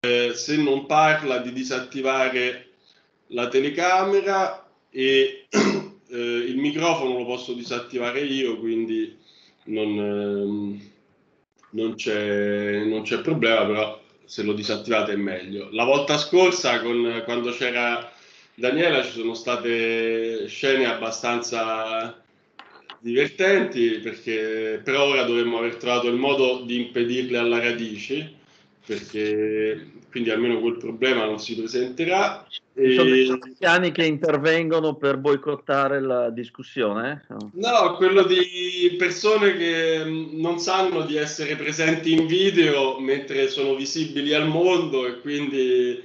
eh, se non parla di disattivare la telecamera e eh, il microfono lo posso disattivare io, quindi non, ehm, non, c'è, non c'è problema, però se lo disattivate è meglio. La volta scorsa, con, quando c'era Daniela, ci sono state scene abbastanza divertenti, perché per ora dovremmo aver trovato il modo di impedirle alla radice, perché quindi almeno quel problema non si presenterà. E... Sono i cristiani che intervengono per boicottare la discussione? No, quello di persone che mm, non sanno di essere presenti in video mentre sono visibili al mondo e quindi,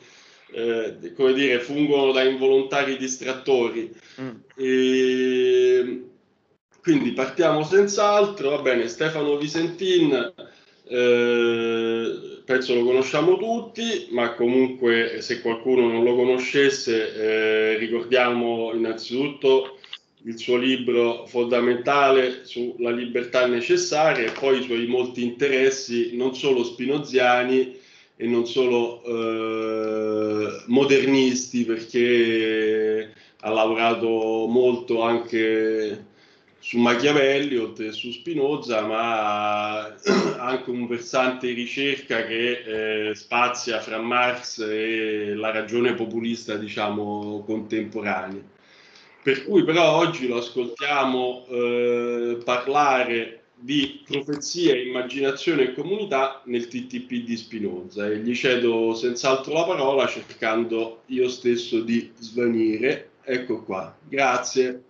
eh, come dire, fungono da involontari distrattori. Mm. E... Quindi partiamo senz'altro, va bene, Stefano Visentin... Eh, penso lo conosciamo tutti, ma comunque eh, se qualcuno non lo conoscesse, eh, ricordiamo innanzitutto il suo libro fondamentale sulla libertà necessaria e poi i suoi molti interessi, non solo spinoziani e non solo eh, modernisti, perché ha lavorato molto anche su Machiavelli oltre su Spinoza, ma anche un versante ricerca che eh, spazia fra Marx e la ragione populista, diciamo, contemporanea. Per cui però oggi lo ascoltiamo eh, parlare di profezia, immaginazione e comunità nel TTP di Spinoza e gli cedo senz'altro la parola cercando io stesso di svanire. Ecco qua, grazie.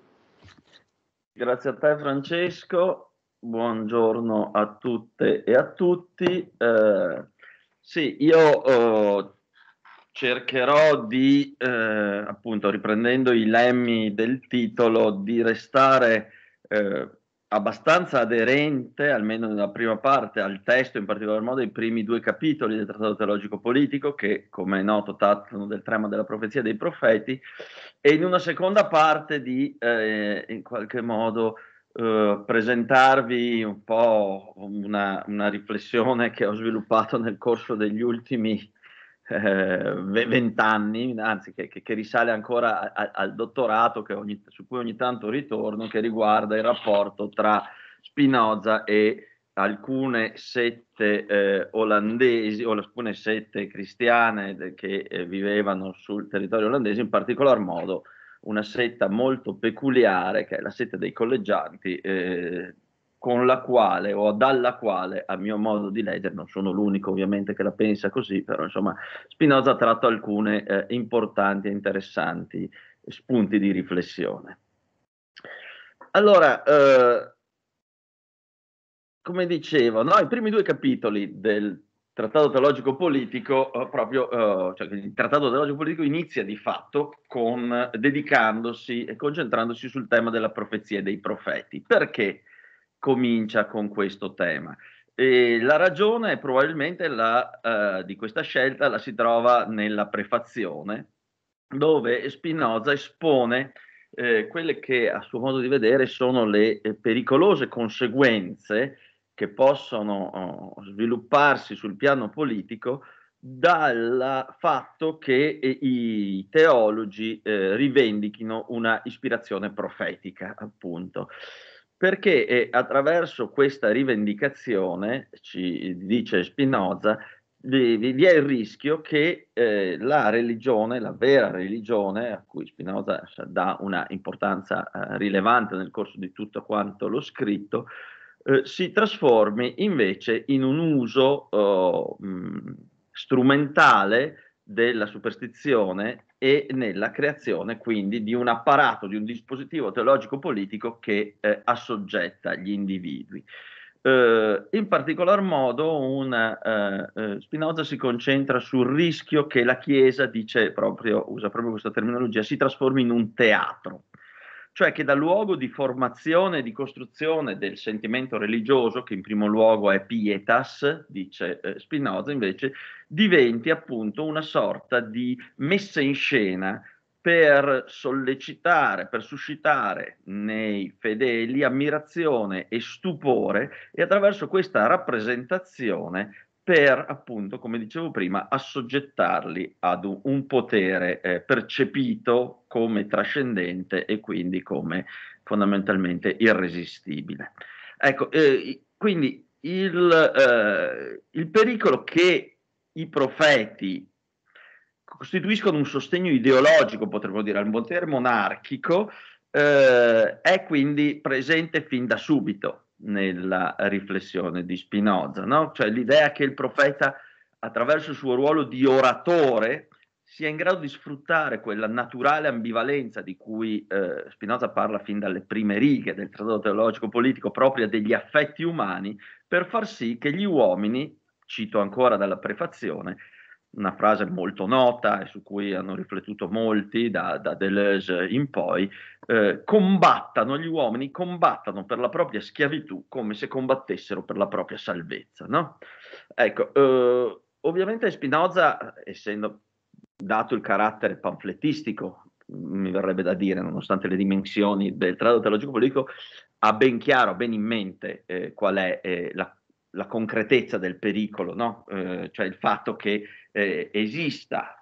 Grazie a te Francesco, buongiorno a tutte e a tutti. Eh, sì, io eh, cercherò di, eh, appunto riprendendo i lemmi del titolo, di restare eh, abbastanza aderente, almeno nella prima parte, al testo, in particolar modo ai primi due capitoli del Trattato Teologico Politico, che come è noto trattano del tema della profezia dei profeti, e in una seconda parte di eh, in qualche modo eh, presentarvi un po' una, una riflessione che ho sviluppato nel corso degli ultimi 20 eh, anni, anzi che, che, che, risale ancora a, a, al dottorato ogni, su cui ogni tanto ritorno, che riguarda il rapporto tra Spinoza e alcune sette eh, olandesi o alcune sette cristiane che eh, vivevano sul territorio olandese, in particolar modo una setta molto peculiare che è la setta dei colleggianti eh, con la quale o dalla quale, a mio modo di leggere, non sono l'unico ovviamente che la pensa così, però insomma Spinoza ha tratto alcuni eh, importanti e interessanti spunti di riflessione. Allora, eh, come dicevo, no? i primi due capitoli del trattato teologico politico, eh, proprio, eh, cioè il trattato teologico politico inizia di fatto con, dedicandosi e concentrandosi sul tema della profezia e dei profeti. Perché? comincia con questo tema. E la ragione probabilmente la, eh, di questa scelta la si trova nella prefazione, dove Spinoza espone eh, quelle che a suo modo di vedere sono le eh, pericolose conseguenze che possono oh, svilupparsi sul piano politico dal fatto che eh, i teologi eh, rivendichino una ispirazione profetica, appunto perché eh, attraverso questa rivendicazione, ci dice Spinoza, vi, vi è il rischio che eh, la religione, la vera religione, a cui Spinoza eh, dà una importanza eh, rilevante nel corso di tutto quanto lo scritto, eh, si trasformi invece in un uso oh, mh, mm, strumentale della superstizione e nella creazione quindi di un apparato, di un dispositivo teologico-politico che eh, assoggetta gli individui. Eh, in particolar modo una, eh, eh, Spinoza si concentra sul rischio che la Chiesa, dice proprio, usa proprio questa terminologia, si trasformi in un teatro cioè che da luogo di formazione e di costruzione del sentimento religioso, che in primo luogo è pietas, dice eh, Spinoza invece, diventi appunto una sorta di messa in scena per sollecitare, per suscitare nei fedeli ammirazione e stupore e attraverso questa rappresentazione per appunto, come dicevo prima, assoggettarli ad un, un potere eh, percepito come trascendente e quindi come fondamentalmente irresistibile. Ecco, eh, quindi il, eh, il pericolo che i profeti costituiscono un sostegno ideologico, potremmo dire, al potere monarchico, eh, è quindi presente fin da subito nella riflessione di Spinoza, no? cioè l'idea che il profeta attraverso il suo ruolo di oratore sia in grado di sfruttare quella naturale ambivalenza di cui eh, Spinoza parla fin dalle prime righe del trattato teologico politico proprio degli affetti umani per far sì che gli uomini, cito ancora dalla prefazione, una frase molto nota e su cui hanno riflettuto molti da, da Deleuze in poi, eh, combattano gli uomini, combattano per la propria schiavitù come se combattessero per la propria salvezza. No? Ecco, eh, ovviamente Spinoza, essendo dato il carattere panfletistico, mi verrebbe da dire, nonostante le dimensioni del trattato teologico politico, ha ben chiaro, ben in mente eh, qual è eh, la, la concretezza del pericolo, no? Eh, cioè il fatto che eh, esista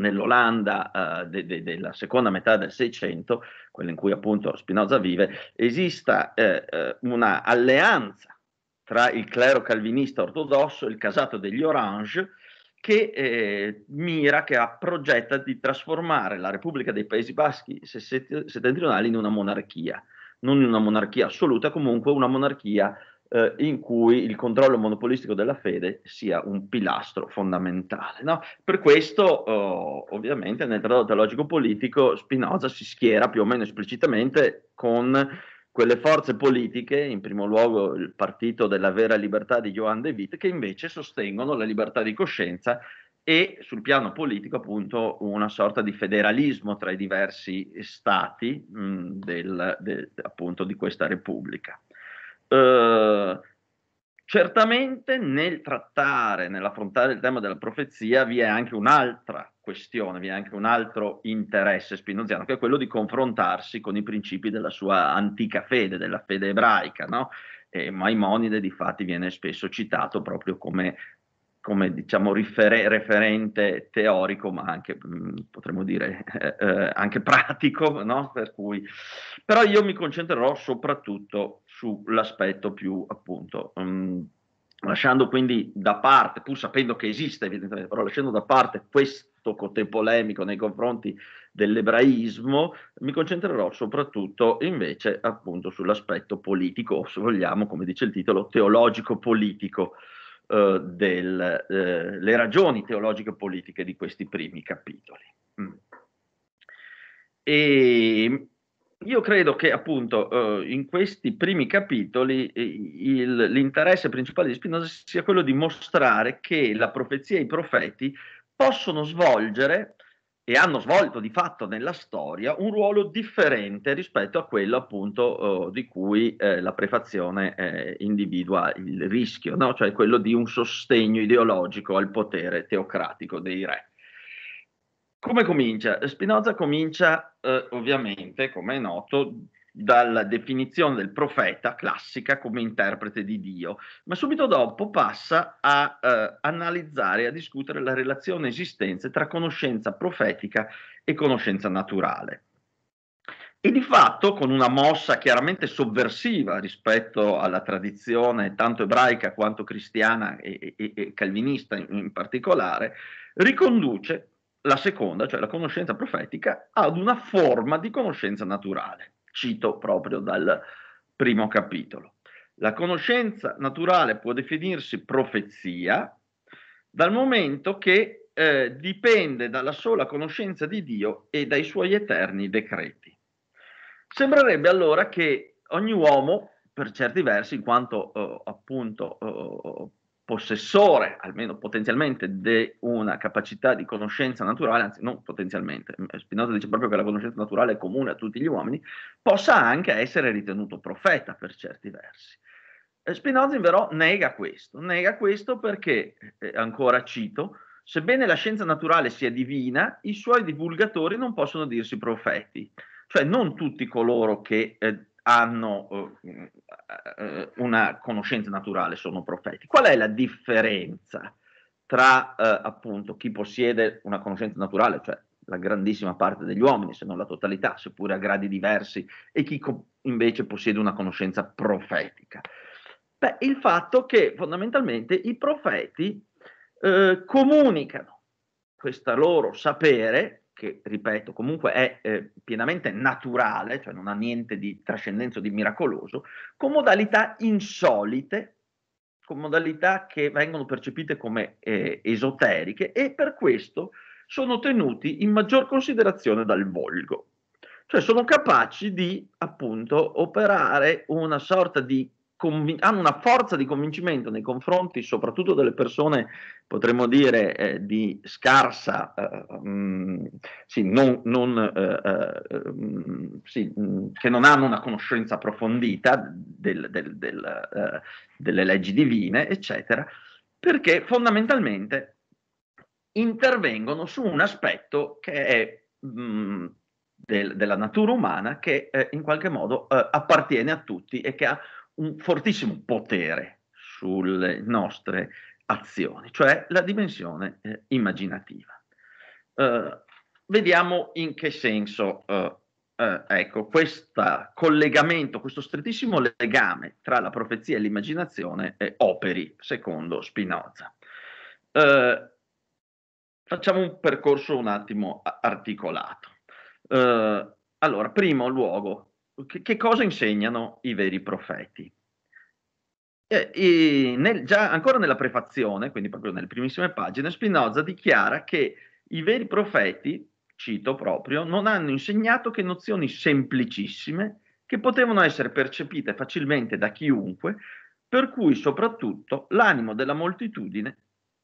nell'Olanda eh, de, de, della seconda metà del Seicento, quella in cui appunto Spinoza vive, esista eh, eh una alleanza tra il clero calvinista ortodosso e il casato degli Orange, che eh, mira, che ha, progetta di trasformare la Repubblica dei Paesi Baschi settentrionali in una monarchia, non in una monarchia assoluta, comunque una monarchia eh, in cui il controllo monopolistico della fede sia un pilastro fondamentale. No? Per questo, oh, ovviamente, nel trattato teologico politico Spinoza si schiera più o meno esplicitamente con quelle forze politiche, in primo luogo il partito della vera libertà di Johan de Witt, che invece sostengono la libertà di coscienza e sul piano politico appunto una sorta di federalismo tra i diversi stati mh, mm, del, de, appunto di questa repubblica. Eh, certamente nel trattare, nell'affrontare il tema della profezia, vi è anche un'altra questione, vi è anche un altro interesse spinoziano, che è quello di confrontarsi con i principi della sua antica fede, della fede ebraica, no? E Maimonide di fatti viene spesso citato proprio come come diciamo rifer- referente teorico, ma anche mm, potremmo dire eh, eh, anche pratico, no? per cui... però io mi concentrerò soprattutto sull'aspetto più appunto. Um, lasciando quindi da parte, pur sapendo che esiste evidentemente, però lasciando da parte questo cote polemico nei confronti dell'ebraismo, mi concentrerò soprattutto invece appunto sull'aspetto politico, se vogliamo, come dice il titolo, teologico-politico delle eh, eh ragioni teologiche e politiche di questi primi capitoli. Mm. E io credo che appunto eh, in questi primi capitoli il, l'interesse principale di Spinoza sia quello di mostrare che la profezia e i profeti possono svolgere e hanno svolto di fatto nella storia un ruolo differente rispetto a quello appunto eh, di cui eh, la prefazione eh, individua il rischio, no? cioè quello di un sostegno ideologico al potere teocratico dei re. Come comincia? Spinoza comincia eh, ovviamente, come è noto, dalla definizione del profeta classica come interprete di Dio, ma subito dopo passa a eh, analizzare e a discutere la relazione esistente tra conoscenza profetica e conoscenza naturale. E di fatto, con una mossa chiaramente sovversiva rispetto alla tradizione tanto ebraica quanto cristiana e, e, e calvinista in, in particolare, riconduce la seconda, cioè la conoscenza profetica, ad una forma di conoscenza naturale cito proprio dal primo capitolo. La conoscenza naturale può definirsi profezia dal momento che eh, dipende dalla sola conoscenza di Dio e dai suoi eterni decreti. Sembrerebbe allora che ogni uomo, per certi versi, in quanto eh, appunto eh, possessore, almeno potenzialmente, di una capacità di conoscenza naturale, anzi non potenzialmente, Spinoza dice proprio che la conoscenza naturale è comune a tutti gli uomini, possa anche essere ritenuto profeta per certi versi. Spinoza però nega questo, nega questo perché, eh, eh, ancora cito, sebbene la scienza naturale sia divina, i suoi divulgatori non possono dirsi profeti, cioè non tutti coloro che eh, hanno eh, eh, eh, una conoscenza naturale, sono profeti. Qual è la differenza tra eh, appunto chi possiede una conoscenza naturale, cioè la grandissima parte degli uomini, se non la totalità, seppure a gradi diversi, e chi co- invece possiede una conoscenza profetica? Beh, il fatto che fondamentalmente i profeti eh, comunicano questo loro sapere che ripeto comunque è eh, pienamente naturale, cioè non ha niente di trascendenza o di miracoloso, con modalità insolite, con modalità che vengono percepite come eh, esoteriche e per questo sono tenuti in maggior considerazione dal volgo. Cioè sono capaci di appunto operare una sorta di convin- hanno una forza di convincimento nei confronti soprattutto delle persone, potremmo dire, eh, di scarsa, eh, mh, mm, sì, non, non, eh, eh, mm, sì, mh, mm, che non hanno una conoscenza approfondita del, del, del, eh, delle leggi divine, eccetera, perché fondamentalmente intervengono su un aspetto che è mh, del, della natura umana che eh, in qualche modo eh, appartiene a tutti e che ha un fortissimo potere sulle nostre azioni, cioè la dimensione eh, immaginativa. Eh, vediamo in che senso eh, eh ecco, questo collegamento, questo strettissimo legame tra la profezia e l'immaginazione operi, secondo Spinoza. Eh, facciamo un percorso un attimo articolato. Eh, allora, primo luogo, che, che cosa insegnano i veri profeti? E, eh, e nel, già ancora nella prefazione, quindi proprio nelle primissime pagine, Spinoza dichiara che i veri profeti, cito proprio, non hanno insegnato che nozioni semplicissime che potevano essere percepite facilmente da chiunque, per cui soprattutto l'animo della moltitudine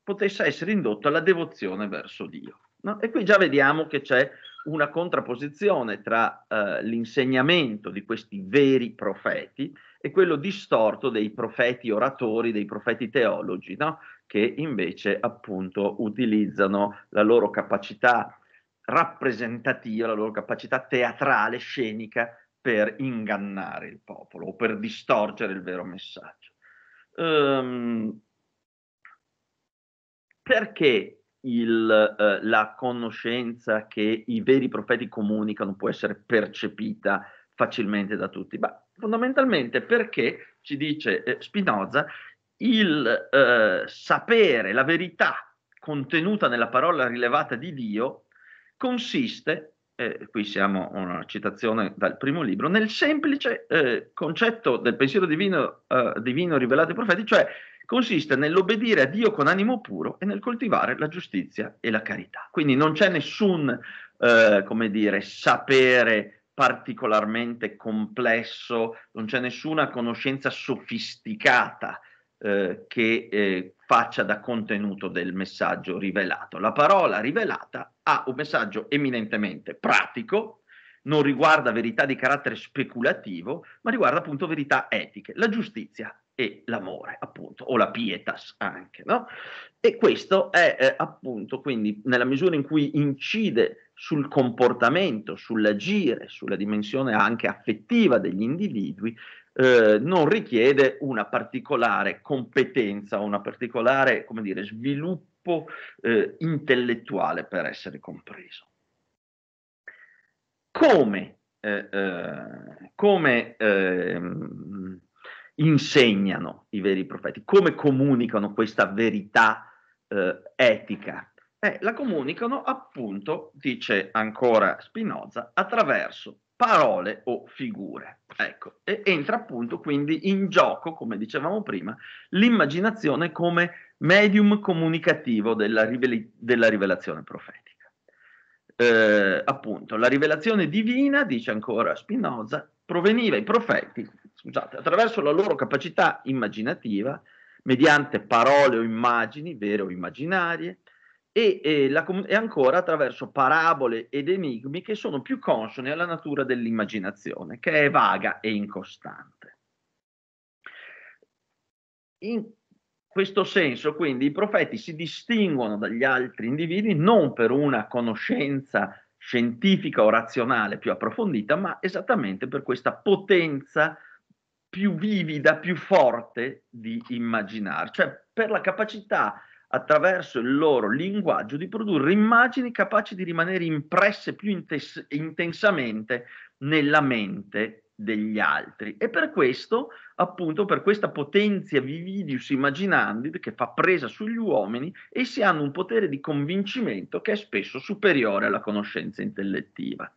potesse essere indotto alla devozione verso Dio. No? E qui già vediamo che c'è una contrapposizione tra eh, l'insegnamento di questi veri profeti e quello distorto dei profeti oratori, dei profeti teologi, no? che invece appunto utilizzano la loro capacità rappresentativa, la loro capacità teatrale, scenica per ingannare il popolo o per distorgere il vero messaggio. Um, perché il, eh, la conoscenza che i veri profeti comunicano può essere percepita facilmente da tutti, ma fondamentalmente perché, ci dice eh, Spinoza, il eh, sapere, la verità contenuta nella parola rilevata di Dio consiste, eh, qui siamo una citazione dal primo libro, nel semplice eh, concetto del pensiero divino, eh, divino rivelato ai profeti, cioè consiste nell'obbedire a Dio con animo puro e nel coltivare la giustizia e la carità. Quindi non c'è nessun, eh, come dire, sapere particolarmente complesso, non c'è nessuna conoscenza sofisticata eh, che eh, faccia da contenuto del messaggio rivelato. La parola rivelata ha un messaggio eminentemente pratico, non riguarda verità di carattere speculativo, ma riguarda appunto verità etiche. La giustizia e l'amore, appunto, o la pietas anche, no? E questo è eh, appunto, quindi, nella misura in cui incide sul comportamento, sull'agire, sulla dimensione anche affettiva degli individui, eh, non richiede una particolare competenza, una particolare, come dire, sviluppo eh, intellettuale per essere compreso. Come, eh, eh, come ehm, insegnano i veri profeti, come comunicano questa verità eh, etica. Eh, la comunicano appunto, dice ancora Spinoza, attraverso parole o figure. Ecco, e entra appunto quindi in gioco, come dicevamo prima, l'immaginazione come medium comunicativo della, riveli- della rivelazione profetica eh, appunto, la rivelazione divina, dice ancora Spinoza, proveniva ai profeti, scusate, attraverso la loro capacità immaginativa, mediante parole o immagini, vere o immaginarie, e, e, la, e, ancora attraverso parabole ed enigmi che sono più consone alla natura dell'immaginazione, che è vaga e incostante. In questo senso, quindi, i profeti si distinguono dagli altri individui non per una conoscenza scientifica o razionale più approfondita, ma esattamente per questa potenza più vivida, più forte di immaginare, cioè per la capacità attraverso il loro linguaggio di produrre immagini capaci di rimanere impresse più intens- intensamente nella mente degli altri e per questo appunto per questa potenza vividius immaginandi che fa presa sugli uomini essi hanno un potere di convincimento che è spesso superiore alla conoscenza intellettiva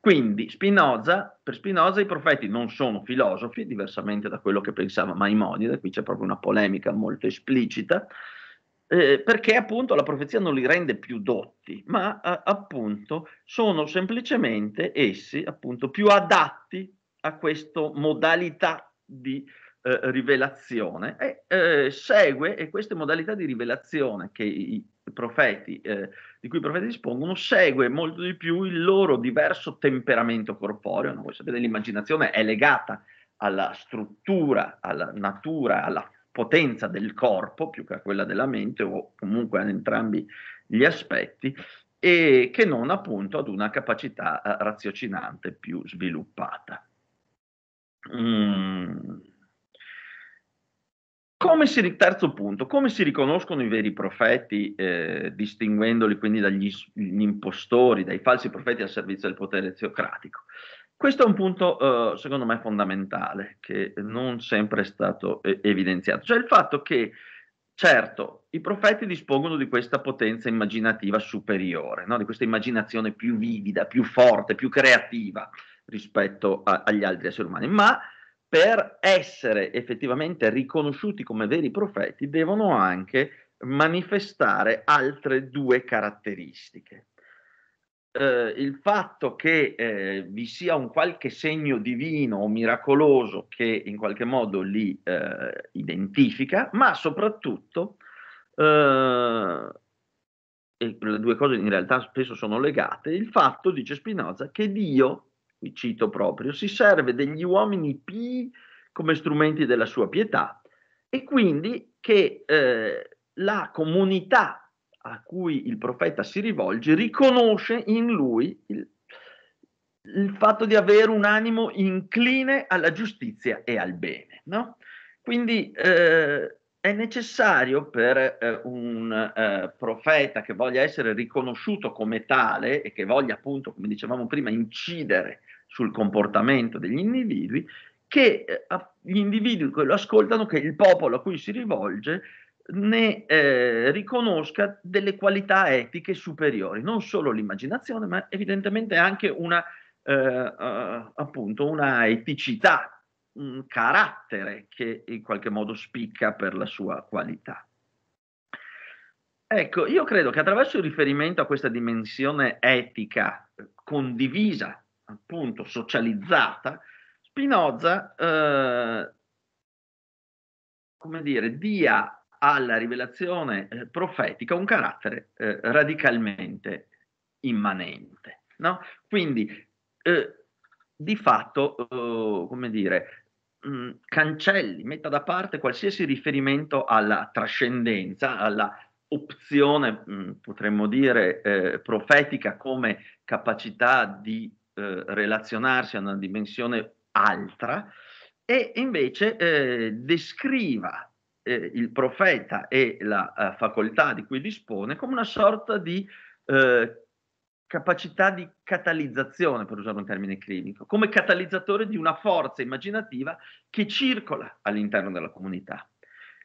quindi Spinoza, per Spinoza i profeti non sono filosofi diversamente da quello che pensava Maimonide qui c'è proprio una polemica molto esplicita eh, perché appunto la profezia non li rende più dotti, ma eh, appunto sono semplicemente essi appunto più adatti a questa modalità di eh, rivelazione e eh, segue, e queste modalità di rivelazione che i profeti, eh, di cui i profeti dispongono, segue molto di più il loro diverso temperamento corporeo. No? Voi sapete, l'immaginazione è legata alla struttura, alla natura, alla potenza del corpo più che a quella della mente o comunque ad entrambi gli aspetti e che non appunto ad una capacità eh, raziocinante più sviluppata. Mm. Come si, terzo punto, come si riconoscono i veri profeti, eh, distinguendoli quindi dagli impostori, dai falsi profeti al servizio del potere teocratico? Questo è un punto, eh, secondo me, fondamentale, che non sempre è stato eh, evidenziato, cioè il fatto che, certo, i profeti dispongono di questa potenza immaginativa superiore, no? di questa immaginazione più vivida, più forte, più creativa, rispetto a, agli altri esseri umani, ma per essere effettivamente riconosciuti come veri profeti devono anche manifestare altre due caratteristiche. Eh, il fatto che eh, vi sia un qualche segno divino o miracoloso che in qualche modo li eh, identifica, ma soprattutto eh, e le due cose in realtà spesso sono legate, il fatto, dice Spinoza, che Dio cito proprio, si serve degli uomini pii come strumenti della sua pietà e quindi che eh, la comunità a cui il profeta si rivolge riconosce in lui il, il fatto di avere un animo incline alla giustizia e al bene. No? Quindi eh, è necessario per eh, un eh, profeta che voglia essere riconosciuto come tale e che voglia appunto, come dicevamo prima, incidere sul comportamento degli individui, che eh, gli individui che lo ascoltano, che il popolo a cui si rivolge, ne eh, riconosca delle qualità etiche superiori, non solo l'immaginazione, ma evidentemente anche una, eh, eh, appunto, una eticità, un carattere che in qualche modo spicca per la sua qualità. Ecco, io credo che attraverso il riferimento a questa dimensione etica condivisa appunto socializzata, Spinoza, eh, come dire, dia alla rivelazione eh, profetica un carattere eh, radicalmente immanente. No? Quindi, eh, di fatto, eh, come dire, mh, mm, cancelli, metta da parte qualsiasi riferimento alla trascendenza, alla opzione, mh, mm, potremmo dire, eh, profetica come capacità di eh, relazionarsi a una dimensione altra e invece eh, descriva eh, il profeta e la eh, facoltà di cui dispone come una sorta di eh, capacità di catalizzazione, per usare un termine clinico, come catalizzatore di una forza immaginativa che circola all'interno della comunità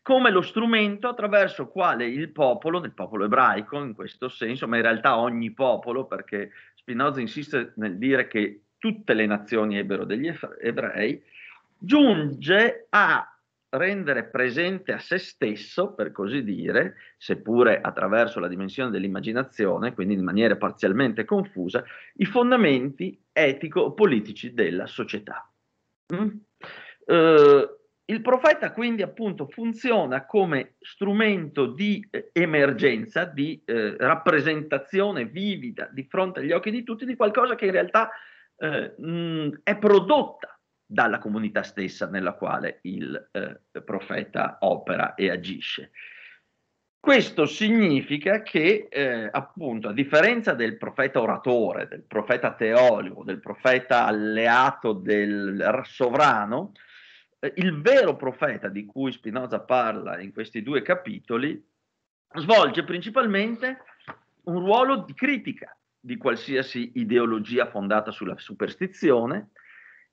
come lo strumento attraverso quale il popolo, nel popolo ebraico in questo senso, ma in realtà ogni popolo, perché Spinoza insiste nel dire che tutte le nazioni ebbero degli ebrei, giunge a rendere presente a se stesso, per così dire, seppure attraverso la dimensione dell'immaginazione, quindi in maniera parzialmente confusa, i fondamenti etico-politici della società. Mm? Eh, il profeta quindi appunto funziona come strumento di eh, emergenza, di eh, rappresentazione vivida di fronte agli occhi di tutti di qualcosa che in realtà eh, mh, è prodotta dalla comunità stessa nella quale il eh, profeta opera e agisce. Questo significa che, eh, appunto, a differenza del profeta oratore, del profeta teologo, del profeta alleato del sovrano, eh, il vero profeta di cui Spinoza parla in questi due capitoli svolge principalmente un ruolo di critica di qualsiasi ideologia fondata sulla superstizione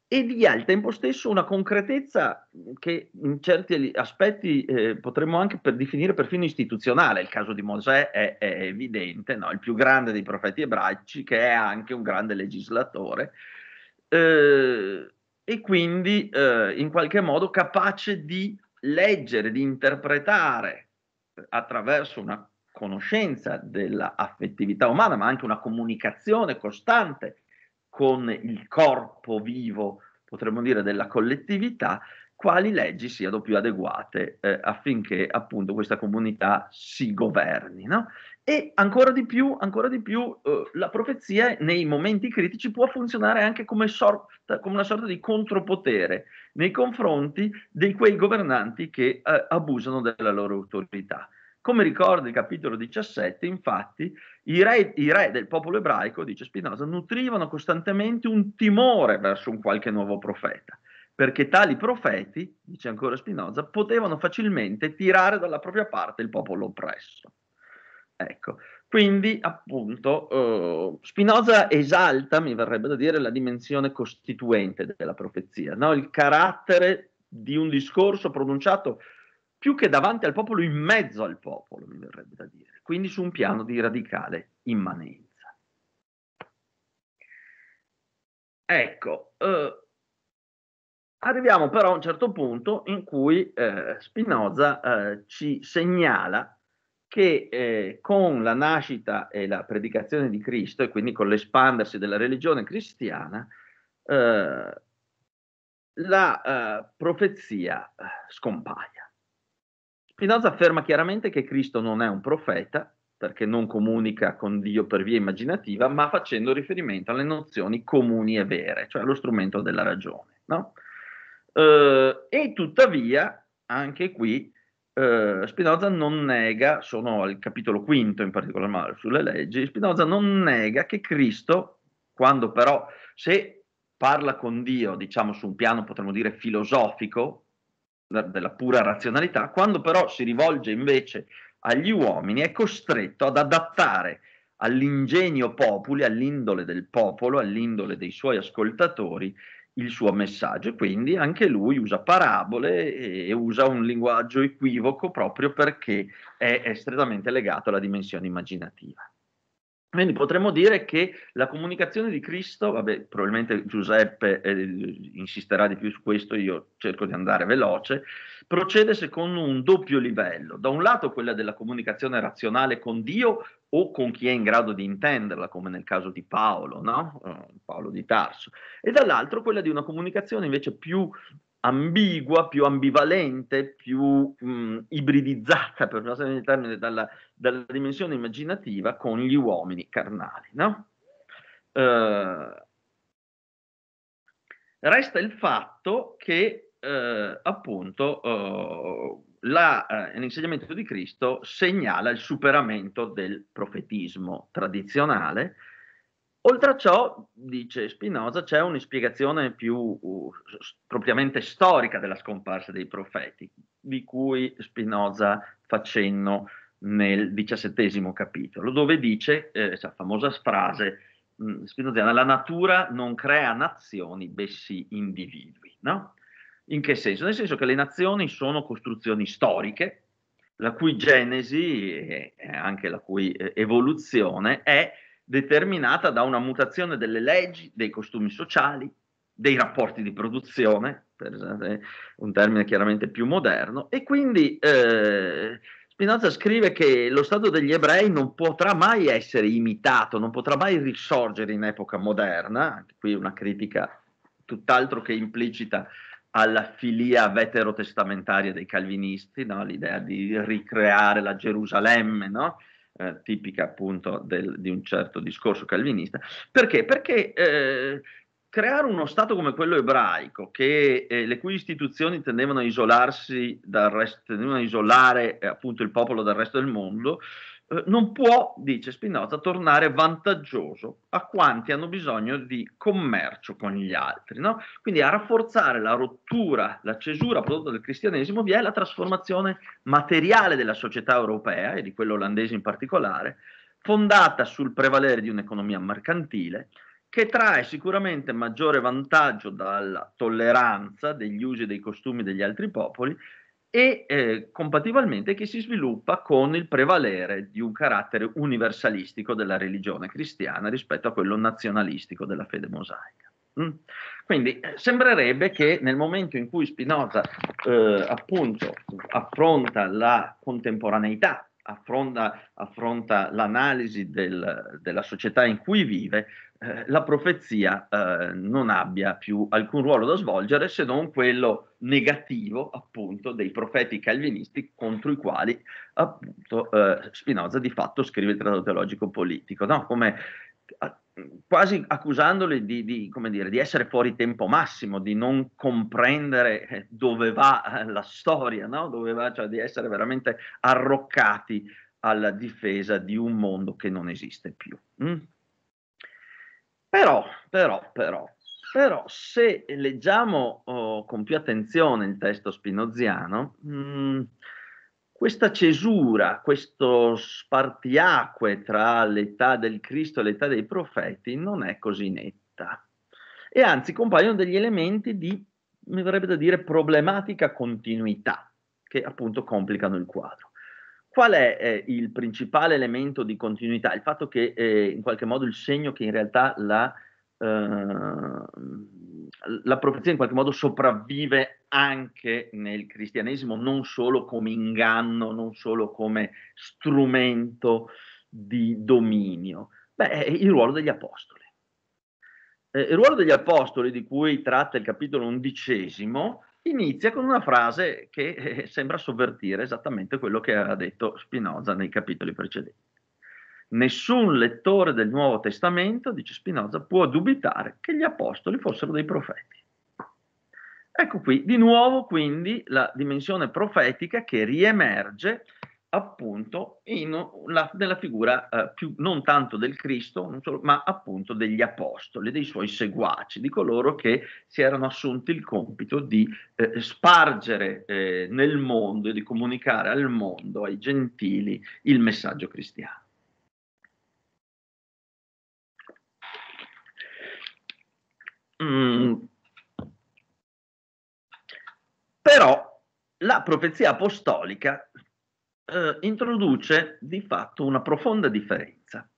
e di al tempo stesso una concretezza che in certi aspetti eh, potremmo anche per definire perfino istituzionale. Il caso di Mosè è, è evidente, no? il più grande dei profeti ebraici, che è anche un grande legislatore. Eh, e quindi eh, in qualche modo capace di leggere, di interpretare attraverso una conoscenza dell'affettività umana, ma anche una comunicazione costante con il corpo vivo, potremmo dire, della collettività, quali leggi siano più adeguate eh, affinché appunto questa comunità si governi. No? E ancora di più, ancora di più, eh, la profezia nei momenti critici può funzionare anche come, sorta, come, una sorta di contropotere nei confronti di quei governanti che eh, abusano della loro autorità. Come ricorda il capitolo 17, infatti, i re, i re, del popolo ebraico, dice Spinoza, nutrivano costantemente un timore verso un qualche nuovo profeta, perché tali profeti, dice ancora Spinoza, potevano facilmente tirare dalla propria parte il popolo oppresso. Ecco, quindi appunto eh, Spinoza esalta, mi verrebbe da dire, la dimensione costituente della profezia, no? il carattere di un discorso pronunciato più che davanti al popolo, in mezzo al popolo, mi verrebbe da dire, quindi su un piano di radicale immanenza. Ecco, eh, arriviamo però a un certo punto in cui eh, Spinoza eh, ci segnala che eh, con la nascita e la predicazione di Cristo e quindi con l'espandersi della religione cristiana, eh, la eh, profezia eh, scompaia. Spinoza afferma chiaramente che Cristo non è un profeta, perché non comunica con Dio per via immaginativa, ma facendo riferimento alle nozioni comuni e vere, cioè allo strumento della ragione. No? Eh, e tuttavia, anche qui, eh, Spinoza non nega, sono al capitolo quinto in particolar modo sulle leggi, Spinoza non nega che Cristo, quando però se parla con Dio, diciamo su un piano potremmo dire filosofico, della pura razionalità, quando però si rivolge invece agli uomini è costretto ad adattare all'ingegno popoli, all'indole del popolo, all'indole dei suoi ascoltatori, il suo messaggio e quindi anche lui usa parabole e usa un linguaggio equivoco proprio perché è strettamente legato alla dimensione immaginativa. Quindi potremmo dire che la comunicazione di Cristo, vabbè, probabilmente Giuseppe eh, insisterà di più su questo, io cerco di andare veloce, procede secondo un doppio livello. Da un lato quella della comunicazione razionale con Dio o con chi è in grado di intenderla, come nel caso di Paolo, no? Eh, Paolo di Tarso, e dall'altro quella di una comunicazione invece più ambigua, più ambivalente, più mh, mm, ibridizzata, per usare il termine, dalla, dalla, dimensione immaginativa con gli uomini carnali. No? Eh, resta il fatto che eh, appunto eh, la, eh, l'insegnamento di Cristo segnala il superamento del profetismo tradizionale Oltre a ciò, dice Spinoza, c'è un'ispiegazione più uh, propriamente storica della scomparsa dei profeti, di cui Spinoza fa cenno nel diciassettesimo capitolo, dove dice eh, questa eh, famosa frase mh, mm, spinoziana, la natura non crea nazioni, bensì individui. No? In che senso? Nel senso che le nazioni sono costruzioni storiche, la cui genesi e anche la cui eh, evoluzione è determinata da una mutazione delle leggi, dei costumi sociali, dei rapporti di produzione, per eh, un termine chiaramente più moderno, e quindi eh, Spinoza scrive che lo Stato degli ebrei non potrà mai essere imitato, non potrà mai risorgere in epoca moderna, qui una critica tutt'altro che implicita alla filia veterotestamentaria dei calvinisti, no? l'idea di ricreare la Gerusalemme, no? eh, tipica appunto del, di un certo discorso calvinista. Perché? Perché eh, creare uno Stato come quello ebraico, che, eh, le cui istituzioni tendevano a isolarsi dal resto, tendevano a isolare eh, appunto il popolo dal resto del mondo, eh, non può, dice Spinoza, tornare vantaggioso a quanti hanno bisogno di commercio con gli altri. No? Quindi a rafforzare la rottura, la cesura prodotta dal cristianesimo vi è la trasformazione materiale della società europea e di quella olandese in particolare, fondata sul prevalere di un'economia mercantile che trae sicuramente maggiore vantaggio dalla tolleranza degli usi e dei costumi degli altri popoli e eh, compatibilmente che si sviluppa con il prevalere di un carattere universalistico della religione cristiana rispetto a quello nazionalistico della fede mosaica. Mm. Quindi eh, sembrerebbe che nel momento in cui Spinoza eh, appunto affronta la contemporaneità affronta, affronta l'analisi del, della società in cui vive, eh, la profezia eh, non abbia più alcun ruolo da svolgere se non quello negativo appunto dei profeti calvinisti contro i quali appunto eh, Spinoza di fatto scrive il trattato teologico politico, no? come a, quasi accusandoli di, di, dire, di, essere fuori tempo massimo, di non comprendere eh, dove va eh, la storia, no? dove va, cioè di essere veramente arroccati alla difesa di un mondo che non esiste più. Mm? Però, però, però, però se leggiamo oh, con più attenzione il testo spinoziano, mh, mm, questa cesura, questo spartiacque tra l'età del Cristo e l'età dei profeti non è così netta. E anzi compaiono degli elementi di, mi verrebbe da dire, problematica continuità, che appunto complicano il quadro. Qual è eh, il principale elemento di continuità? Il fatto che eh, in qualche modo il segno che in realtà la, ehm, la profezia in qualche modo sopravvive anche nel cristianesimo, non solo come inganno, non solo come strumento di dominio. Beh, è il ruolo degli apostoli. Eh, il ruolo degli apostoli, di cui tratta il capitolo undicesimo, inizia con una frase che eh, sembra sovvertire esattamente quello che aveva detto Spinoza nei capitoli precedenti. Nessun lettore del Nuovo Testamento, dice Spinoza, può dubitare che gli apostoli fossero dei profeti. Ecco qui, di nuovo quindi la dimensione profetica che riemerge appunto in, la, nella figura eh, più non tanto del Cristo, solo, ma appunto degli apostoli, dei suoi seguaci, di coloro che si erano assunti il compito di eh, spargere eh, nel mondo e di comunicare al mondo, ai gentili, il messaggio cristiano. Mm. Però la profezia apostolica eh, introduce di fatto una profonda differenza,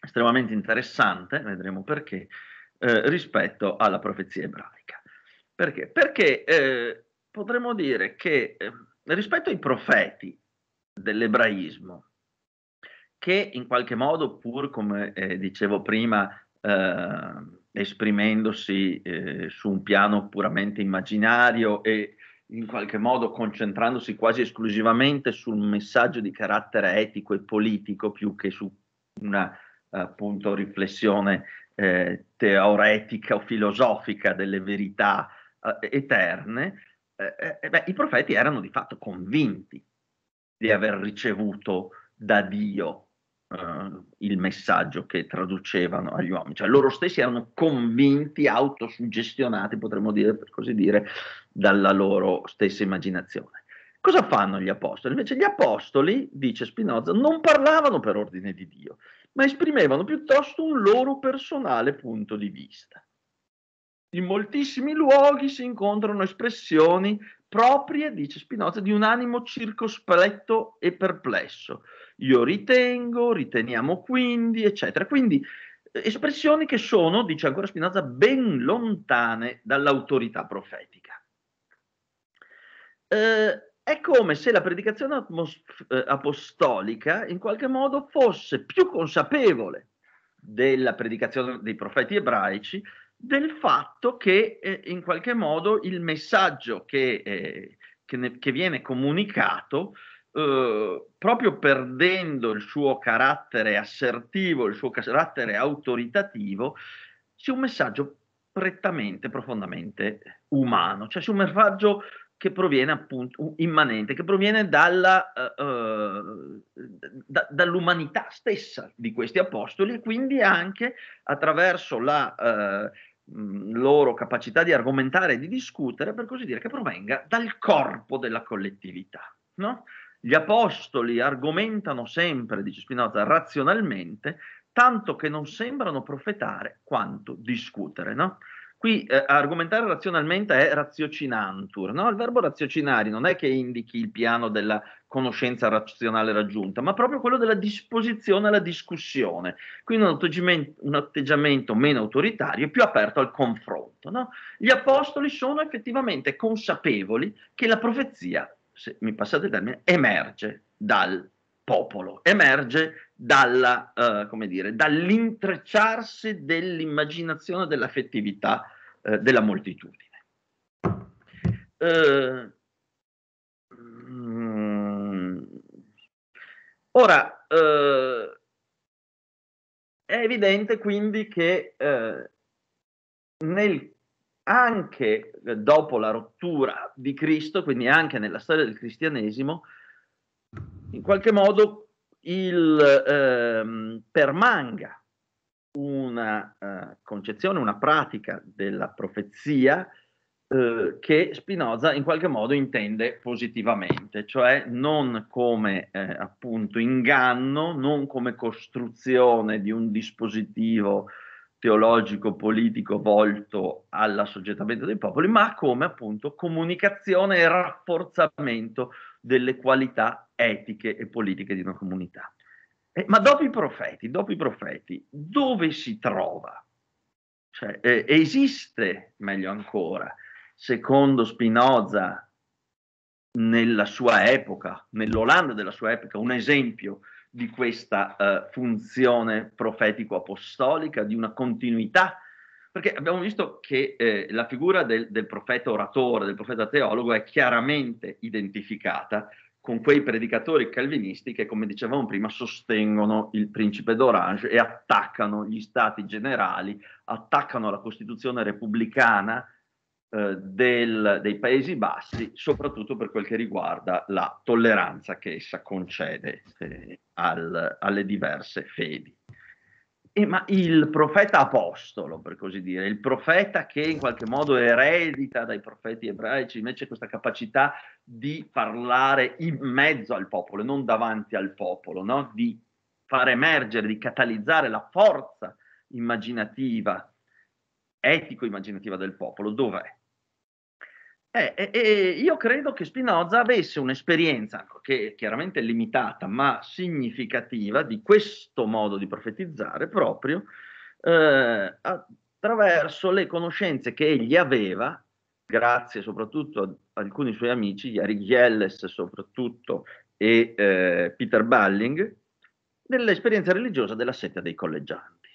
estremamente interessante, vedremo perché, eh, rispetto alla profezia ebraica. Perché? Perché eh, potremmo dire che eh, rispetto ai profeti dell'ebraismo, che in qualche modo, pur come eh, dicevo prima, eh, esprimendosi su un piano puramente immaginario e in qualche modo concentrandosi quasi esclusivamente sul messaggio di carattere etico e politico più che su una appunto riflessione eh, teoretica o filosofica delle verità eh, eterne, eh, eh beh, i profeti erano di fatto convinti di aver ricevuto da Dio eh, il messaggio che traducevano agli uomini, cioè loro stessi erano convinti, autosuggestionati, potremmo dire per così dire, dalla loro stessa immaginazione. Cosa fanno gli apostoli? Invece gli apostoli, dice Spinoza, non parlavano per ordine di Dio, ma esprimevano piuttosto un loro personale punto di vista. In moltissimi luoghi si incontrano espressioni proprie, dice Spinoza, di un animo circospretto e perplesso. Io ritengo, riteniamo quindi, eccetera. Quindi eh, espressioni che sono, dice ancora Spinoza, ben lontane dall'autorità profetica. Eh, è come se la predicazione atmos- eh, apostolica in qualche modo fosse più consapevole della predicazione dei profeti ebraici del fatto che eh, in qualche modo il messaggio che, eh, che, ne, che viene comunicato, eh, proprio perdendo il suo carattere assertivo, il suo carattere autoritativo, sia un messaggio prettamente, profondamente umano, cioè sia un messaggio che proviene appunto immanente, che proviene dalla, uh, da, dall'umanità stessa di questi apostoli e quindi anche attraverso la uh, loro capacità di argomentare e di discutere, per così dire, che provenga dal corpo della collettività. No? Gli apostoli argomentano sempre, dice Spinoza, razionalmente, tanto che non sembrano profetare quanto discutere. No? Qui eh, argomentare razionalmente è raziocinantur, no? il verbo raziocinare non è che indichi il piano della conoscenza razionale raggiunta, ma proprio quello della disposizione alla discussione, quindi un atteggiamento, un atteggiamento meno autoritario e più aperto al confronto. No? Gli apostoli sono effettivamente consapevoli che la profezia, se mi passate il termine, emerge dal popolo, emerge dalla, eh, come dire, dall'intrecciarsi dell'immaginazione dell'affettività eh, della moltitudine. Eh, mm, Ora, eh, è evidente quindi che eh, nel, anche dopo la rottura di Cristo, quindi anche nella storia del cristianesimo, in qualche modo il, ehm, permanga una eh, concezione, una pratica della profezia eh, che Spinoza in qualche modo intende positivamente, cioè non come eh, appunto inganno, non come costruzione di un dispositivo teologico, politico volto all'assoggettamento dei popoli, ma come appunto comunicazione e rafforzamento delle qualità etiche e politiche di una comunità. Eh, ma dopo i profeti, dopo i profeti, dove si trova? Cioè, eh, esiste, meglio ancora, secondo Spinoza, nella sua epoca, nell'Olanda della sua epoca, un esempio di questa eh, funzione profetico-apostolica, di una continuità perché abbiamo visto che eh, la figura del, del profeta oratore, del profeta teologo è chiaramente identificata con quei predicatori calvinisti che, come dicevamo prima, sostengono il principe d'Orange e attaccano gli stati generali, attaccano la Costituzione repubblicana eh, del, dei Paesi Bassi, soprattutto per quel che riguarda la tolleranza che essa concede eh, al, alle diverse fedi. Eh, ma il profeta apostolo, per così dire, il profeta che in qualche modo eredita dai profeti ebraici invece questa capacità di parlare in mezzo al popolo, non davanti al popolo, no? di far emergere, di catalizzare la forza immaginativa, etico-immaginativa del popolo, dov'è? Eh, eh, io credo che Spinoza avesse un'esperienza, ecco, che è chiaramente limitata, ma significativa, di questo modo di profetizzare proprio eh, attraverso le conoscenze che egli aveva, grazie soprattutto ad alcuni suoi amici, Eric Yelles soprattutto e eh, Peter Balling, dell'esperienza religiosa della setta dei collegianti.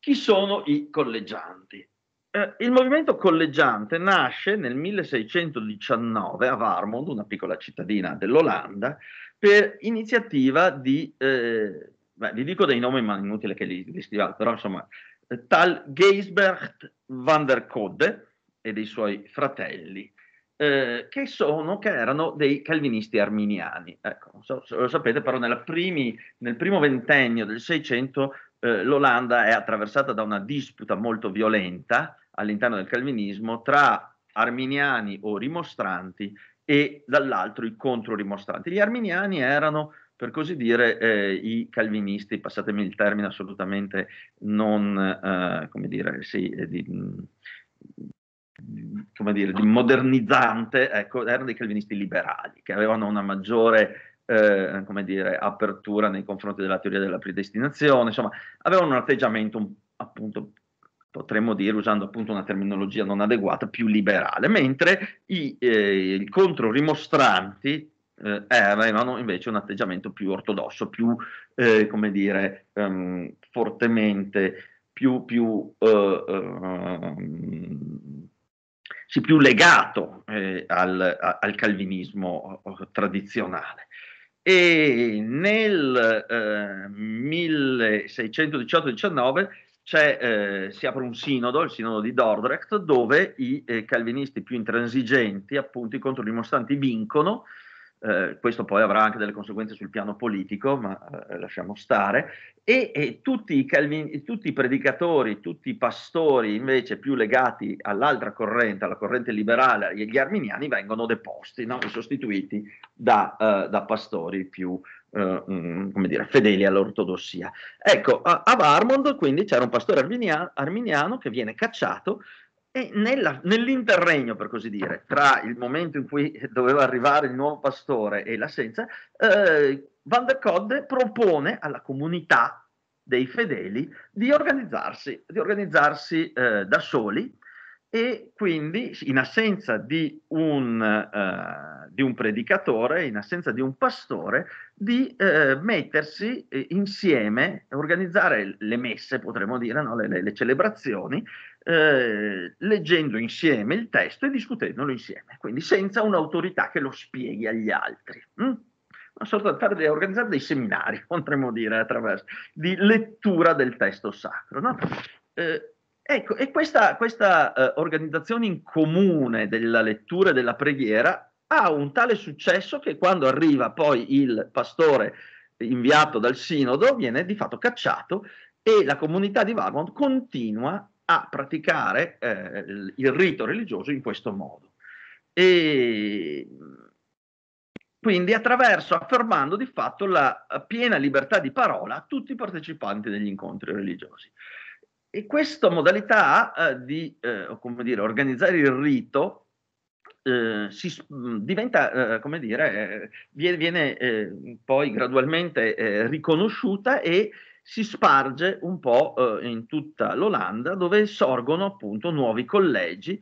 Chi sono i collegianti? eh, il movimento collegiante nasce nel 1619 a Varmond, una piccola cittadina dell'Olanda, per iniziativa di, eh, beh, vi dico dei nomi ma è inutile che li, li scrivate, però insomma, eh, tal Geisbert van der Code e dei suoi fratelli, eh, che, sono, che erano dei calvinisti arminiani. Ecco, non so se lo sapete, però primi, nel primo ventennio del Seicento eh, l'Olanda è attraversata da una disputa molto violenta all'interno del calvinismo tra arminiani o rimostranti e dall'altro i controrimostranti. Gli arminiani erano per così dire, eh, i calvinisti, passatemi il termine assolutamente non, eh, come dire, sì, eh, di, mm, come dire, di modernizzante, ecco, erano dei calvinisti liberali, che avevano una maggiore, eh, come dire, apertura nei confronti della teoria della predestinazione, insomma, avevano un atteggiamento appunto potremmo dire, usando appunto una terminologia non adeguata, più liberale, mentre i, eh, i eh, avevano invece un atteggiamento più ortodosso, più, eh, come dire, um, fortemente, più, più, uh, um, sì, più legato eh, al, a, al, calvinismo eh, tradizionale e nel eh, 1618-19 eh, si apre un sinodo, il sinodo di Dordrecht, dove i eh, calvinisti più intransigenti, appunto i controdimostanti, vincono. Eh, questo poi avrà anche delle conseguenze sul piano politico, ma eh, lasciamo stare. E, e tutti, i calvin- tutti i predicatori, tutti i pastori invece più legati all'altra corrente, alla corrente liberale e agli arminiani, vengono deposti no? e sostituiti da, eh, da pastori più eh, mm, come dire, fedeli all'ortodossia. Ecco, a, a Varmond quindi c'era un pastore arminia, arminiano che viene cacciato e nella, nell'interregno, per così dire, tra il momento in cui doveva arrivare il nuovo pastore e l'assenza, eh, Van der Codde propone alla comunità dei fedeli di organizzarsi, di organizzarsi eh, da soli e quindi in assenza di un, eh, di un, predicatore, in assenza di un pastore, di eh, mettersi eh, insieme, organizzare le messe, potremmo dire, no? le, le, le, celebrazioni, eh, leggendo insieme il testo e discutendolo insieme, quindi senza un'autorità che lo spieghi agli altri. Mm? Una sorta di fare, organizzare dei seminari, potremmo dire, attraverso, di lettura del testo sacro. No? Eh, Ecco, e questa, questa eh, organizzazione in comune della lettura e della preghiera ha un tale successo che quando arriva poi il pastore inviato dal sinodo viene di fatto cacciato e la comunità di Varmont continua a praticare eh, il rito religioso in questo modo. E quindi attraverso affermando di fatto la piena libertà di parola a tutti i partecipanti degli incontri religiosi e questa modalità eh, di eh, dire, organizzare il rito eh, si, mm, diventa, eh, come dire, eh, viene, viene eh, poi gradualmente riconosciuta e si sparge un po' in tutta l'Olanda dove sorgono appunto nuovi collegi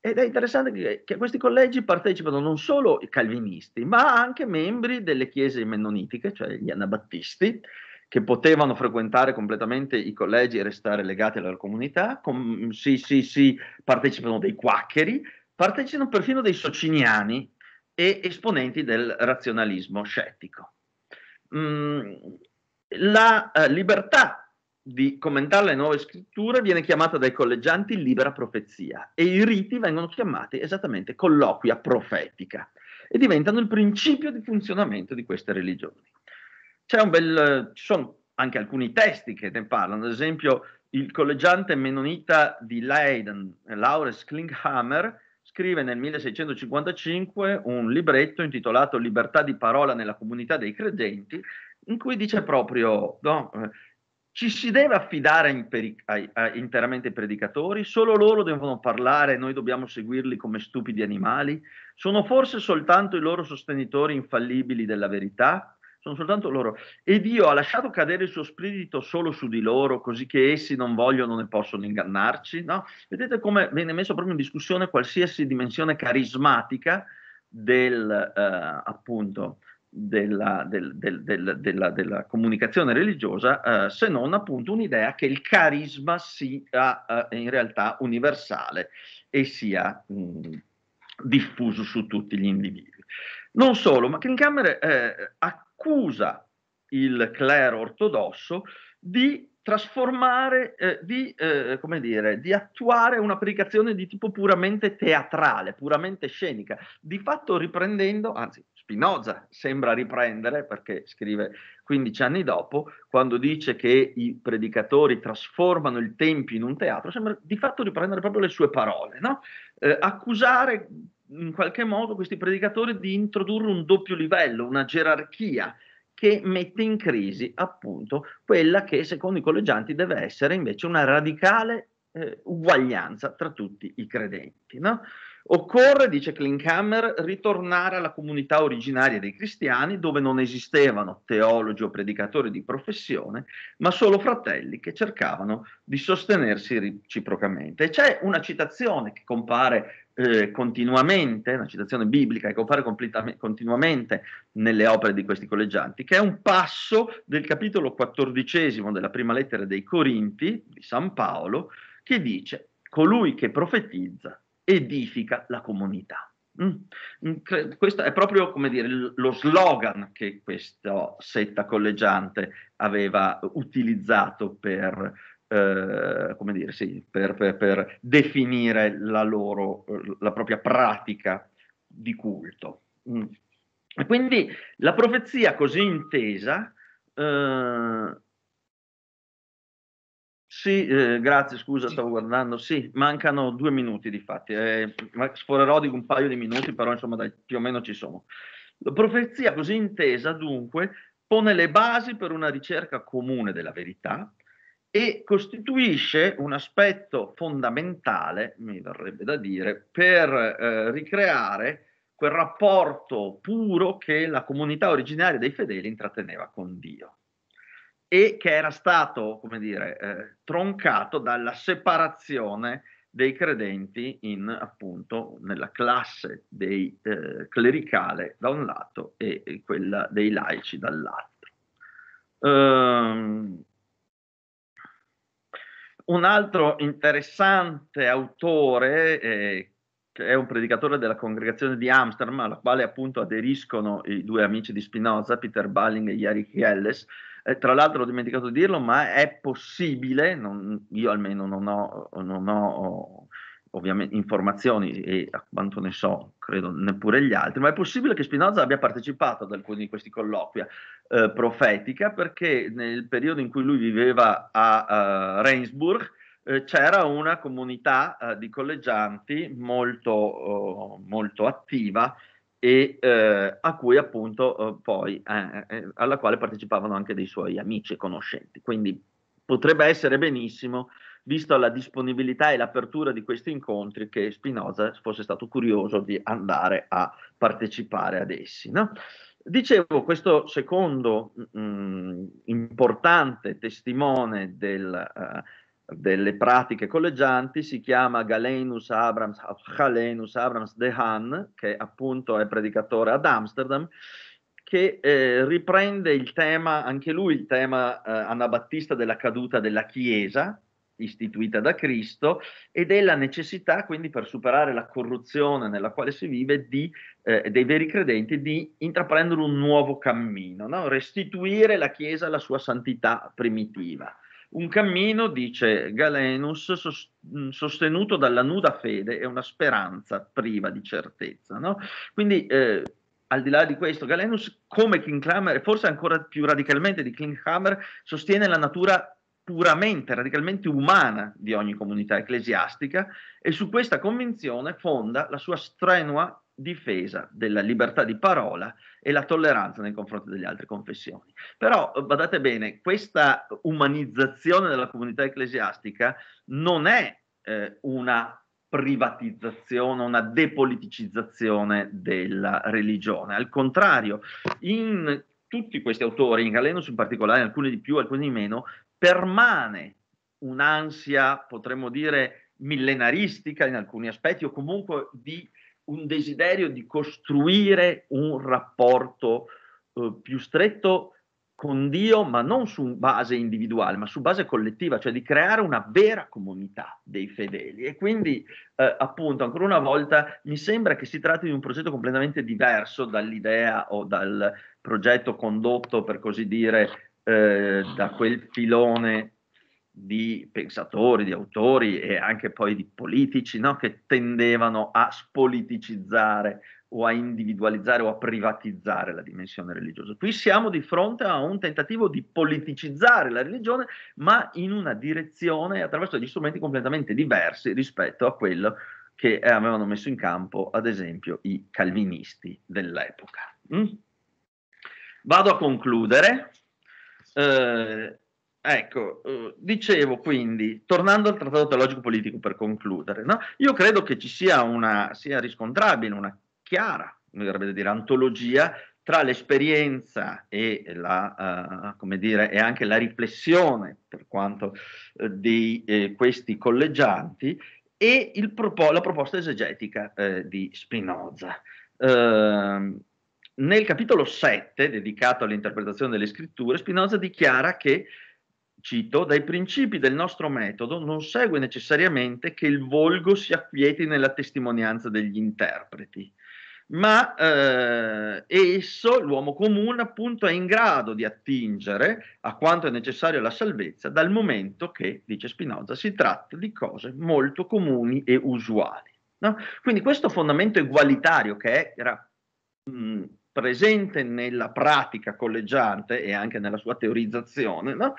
ed è interessante che, che a questi collegi partecipano non solo i calvinisti ma anche membri delle chiese mennonitiche, cioè gli anabattisti, che potevano frequentare completamente i collegi e restare legati alla loro comunità, com- sì, sì, sì, partecipano dei quaccheri, partecipano perfino dei sociniani e esponenti del razionalismo scettico. Mm, la eh, libertà di commentare le nuove scritture viene chiamata dai collegianti libera profezia e i riti vengono chiamati esattamente colloquia profetica e diventano il principio di funzionamento di queste religioni c'è un bel, ci sono anche alcuni testi che ne parlano, ad esempio il collegiante menonita di Leiden, Laurens Klinghammer, scrive nel 1655 un libretto intitolato Libertà di parola nella comunità dei credenti, in cui dice proprio no, eh, ci si deve affidare in peri- ai, ai, interamente ai predicatori, solo loro devono parlare, e noi dobbiamo seguirli come stupidi animali, sono forse soltanto i loro sostenitori infallibili della verità, sono soltanto loro. E Dio ha lasciato cadere il suo spirito solo su di loro, così che essi non vogliono né possono ingannarci. No? Vedete come viene messo proprio in discussione qualsiasi dimensione carismatica del, eh, appunto, della, del, del, della, della, comunicazione religiosa, eh, se non appunto un'idea che il carisma sia eh, in realtà universale e sia mh, diffuso su tutti gli individui. Non solo, ma Greenkammer eh, ha accusa il clero ortodosso di trasformare, eh, di, eh, come dire, di attuare una predicazione di tipo puramente teatrale, puramente scenica, di fatto riprendendo, anzi Spinoza sembra riprendere perché scrive 15 anni dopo, quando dice che i predicatori trasformano il tempio in un teatro, sembra di fatto riprendere proprio le sue parole, no? eh, accusare in qualche modo questi predicatori di introdurre un doppio livello, una gerarchia che mette in crisi appunto quella che secondo i collegianti deve essere invece una radicale eh, uguaglianza tra tutti i credenti. No? Occorre, dice Klinghammer, ritornare alla comunità originaria dei cristiani dove non esistevano teologi o predicatori di professione, ma solo fratelli che cercavano di sostenersi reciprocamente. E c'è una citazione che compare eh, continuamente, una citazione biblica che compare continuamente nelle opere di questi collegianti, che è un passo del capitolo quattordicesimo della prima lettera dei Corinti di San Paolo, che dice colui che profetizza edifica la comunità. Mm. mm questo è proprio come dire, lo slogan che questa setta collegiante aveva utilizzato per eh, come dire, sì, per, per, per definire la loro, eh, la propria pratica di culto. Mm. E quindi la profezia così intesa eh, sì, eh, grazie, scusa, stavo guardando. Sì, mancano due minuti di fatti. Eh, sforerò di un paio di minuti, però insomma dai, più o meno ci sono. La profezia così intesa, dunque, pone le basi per una ricerca comune della verità e costituisce un aspetto fondamentale, mi verrebbe da dire, per eh, ricreare quel rapporto puro che la comunità originaria dei fedeli intratteneva con Dio e che era stato, come dire, eh, troncato dalla separazione dei credenti in, appunto, nella classe dei eh, clericale da un lato e quella dei laici dall'altro. Ehm, un altro interessante autore, eh, che è un predicatore della congregazione di Amsterdam, alla quale appunto aderiscono i due amici di Spinoza, Peter Balling e Yari Kielles, eh, tra l'altro ho dimenticato di dirlo, ma è possibile, non, io almeno non ho, non ho ovviamente informazioni e a quanto ne so, credo neppure gli altri, ma è possibile che Spinoza abbia partecipato ad alcuni di questi colloqui eh, profetica perché nel periodo in cui lui viveva a uh, eh, Reinsburg eh, c'era una comunità uh, di collegianti molto, uh, molto attiva e eh, a cui appunto poi alla quale partecipavano anche dei suoi amici e conoscenti. Quindi potrebbe essere benissimo visto la disponibilità e l'apertura di questi incontri, che Spinoza fosse stato curioso di andare a partecipare ad essi. No? Dicevo, questo secondo mh, mm, importante testimone del, uh, delle pratiche collegianti si chiama Galenus Abrams, Galenus Abrams Dehan, che appunto è predicatore ad Amsterdam, che eh, riprende il tema, anche lui il tema eh, anabattista della caduta della Chiesa, istituita da Cristo ed è la necessità quindi per superare la corruzione nella quale si vive di, eh, dei veri credenti di intraprendere un nuovo cammino, no? restituire la Chiesa alla sua santità primitiva. Un cammino, dice Galenus, mm, sostenuto dalla nuda fede e una speranza priva di certezza. No? Quindi eh, al di là di questo, Galenus, come Klinghammer, e forse ancora più radicalmente di Klinghammer, sostiene la natura puramente, radicalmente umana di ogni comunità ecclesiastica e su questa convinzione fonda la sua strenua difesa della libertà di parola e la tolleranza nei confronti delle altre confessioni. Però badate bene, questa umanizzazione della comunità ecclesiastica non è eh, una privatizzazione, una depoliticizzazione della religione. Al contrario, in tutti questi autori, in Galenus in particolare, alcuni di più, alcuni di meno, permane un'ansia, potremmo dire, millenaristica in alcuni aspetti o comunque di un desiderio di costruire un rapporto eh, più stretto con Dio, ma non su base individuale, ma su base collettiva, cioè di creare una vera comunità dei fedeli. E quindi, eh, appunto, ancora una volta, mi sembra che si tratti di un progetto completamente diverso dall'idea o dal progetto condotto, per così dire, eh, da quel filone di pensatori, di autori e anche poi di politici no? che tendevano a spoliticizzare o a individualizzare o a privatizzare la dimensione religiosa. Qui siamo di fronte a un tentativo di politicizzare la religione, ma in una direzione attraverso degli strumenti completamente diversi rispetto a quello che avevano messo in campo, ad esempio, i calvinisti dell'epoca. Mm? Vado a concludere eh, ecco, eh, dicevo quindi, tornando al trattato teologico politico per concludere, no? io credo che ci sia una, sia riscontrabile una chiara, mi verrebbe dire, antologia tra l'esperienza e, la, uh, dire, e, anche la riflessione per quanto uh, di eh, questi collegianti e propo- la proposta esegetica eh, di Spinoza. Uh, nel capitolo 7, dedicato all'interpretazione delle scritture, Spinoza dichiara che, cito, dai principi del nostro metodo non segue necessariamente che il volgo si acquieti nella testimonianza degli interpreti, ma eh, esso, l'uomo comune, appunto è in grado di attingere a quanto è necessario alla salvezza dal momento che, dice Spinoza, si tratta di cose molto comuni e usuali. No? Quindi questo fondamento egualitario che era mh, presente nella pratica collegiante e anche nella sua teorizzazione, no?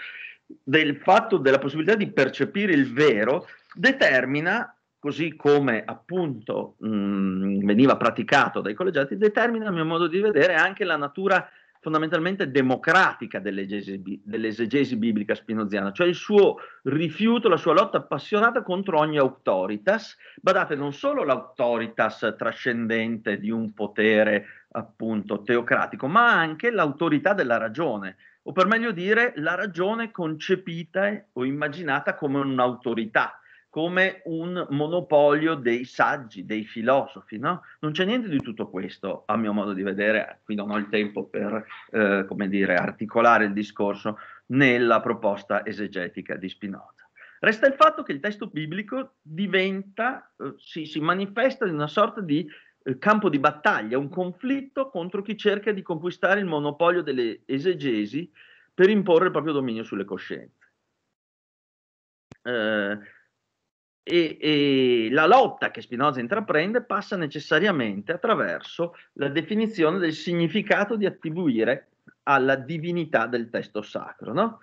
del fatto della possibilità di percepire il vero, determina, così come appunto mh, veniva praticato dai collegiati, determina a mio modo di vedere anche la natura fondamentalmente democratica dell'esegesi, dell'esegesi biblica spinoziana, cioè il suo rifiuto, la sua lotta appassionata contro ogni autoritas, badate non solo l'autoritas trascendente di un potere appunto teocratico, ma anche l'autorità della ragione, o per meglio dire la ragione concepita o immaginata come un'autorità, come un monopolio dei saggi, dei filosofi. No? Non c'è niente di tutto questo, a mio modo di vedere, qui non ho il tempo per eh, come dire, articolare il discorso nella proposta esegetica di Spinoza. Resta il fatto che il testo biblico diventa, eh, si, si manifesta in una sorta di campo di battaglia, un conflitto contro chi cerca di conquistare il monopolio delle esegesi per imporre il proprio dominio sulle coscienze. Eh, e, e, la lotta che Spinoza intraprende passa necessariamente attraverso la definizione del significato di attribuire alla divinità del testo sacro, no?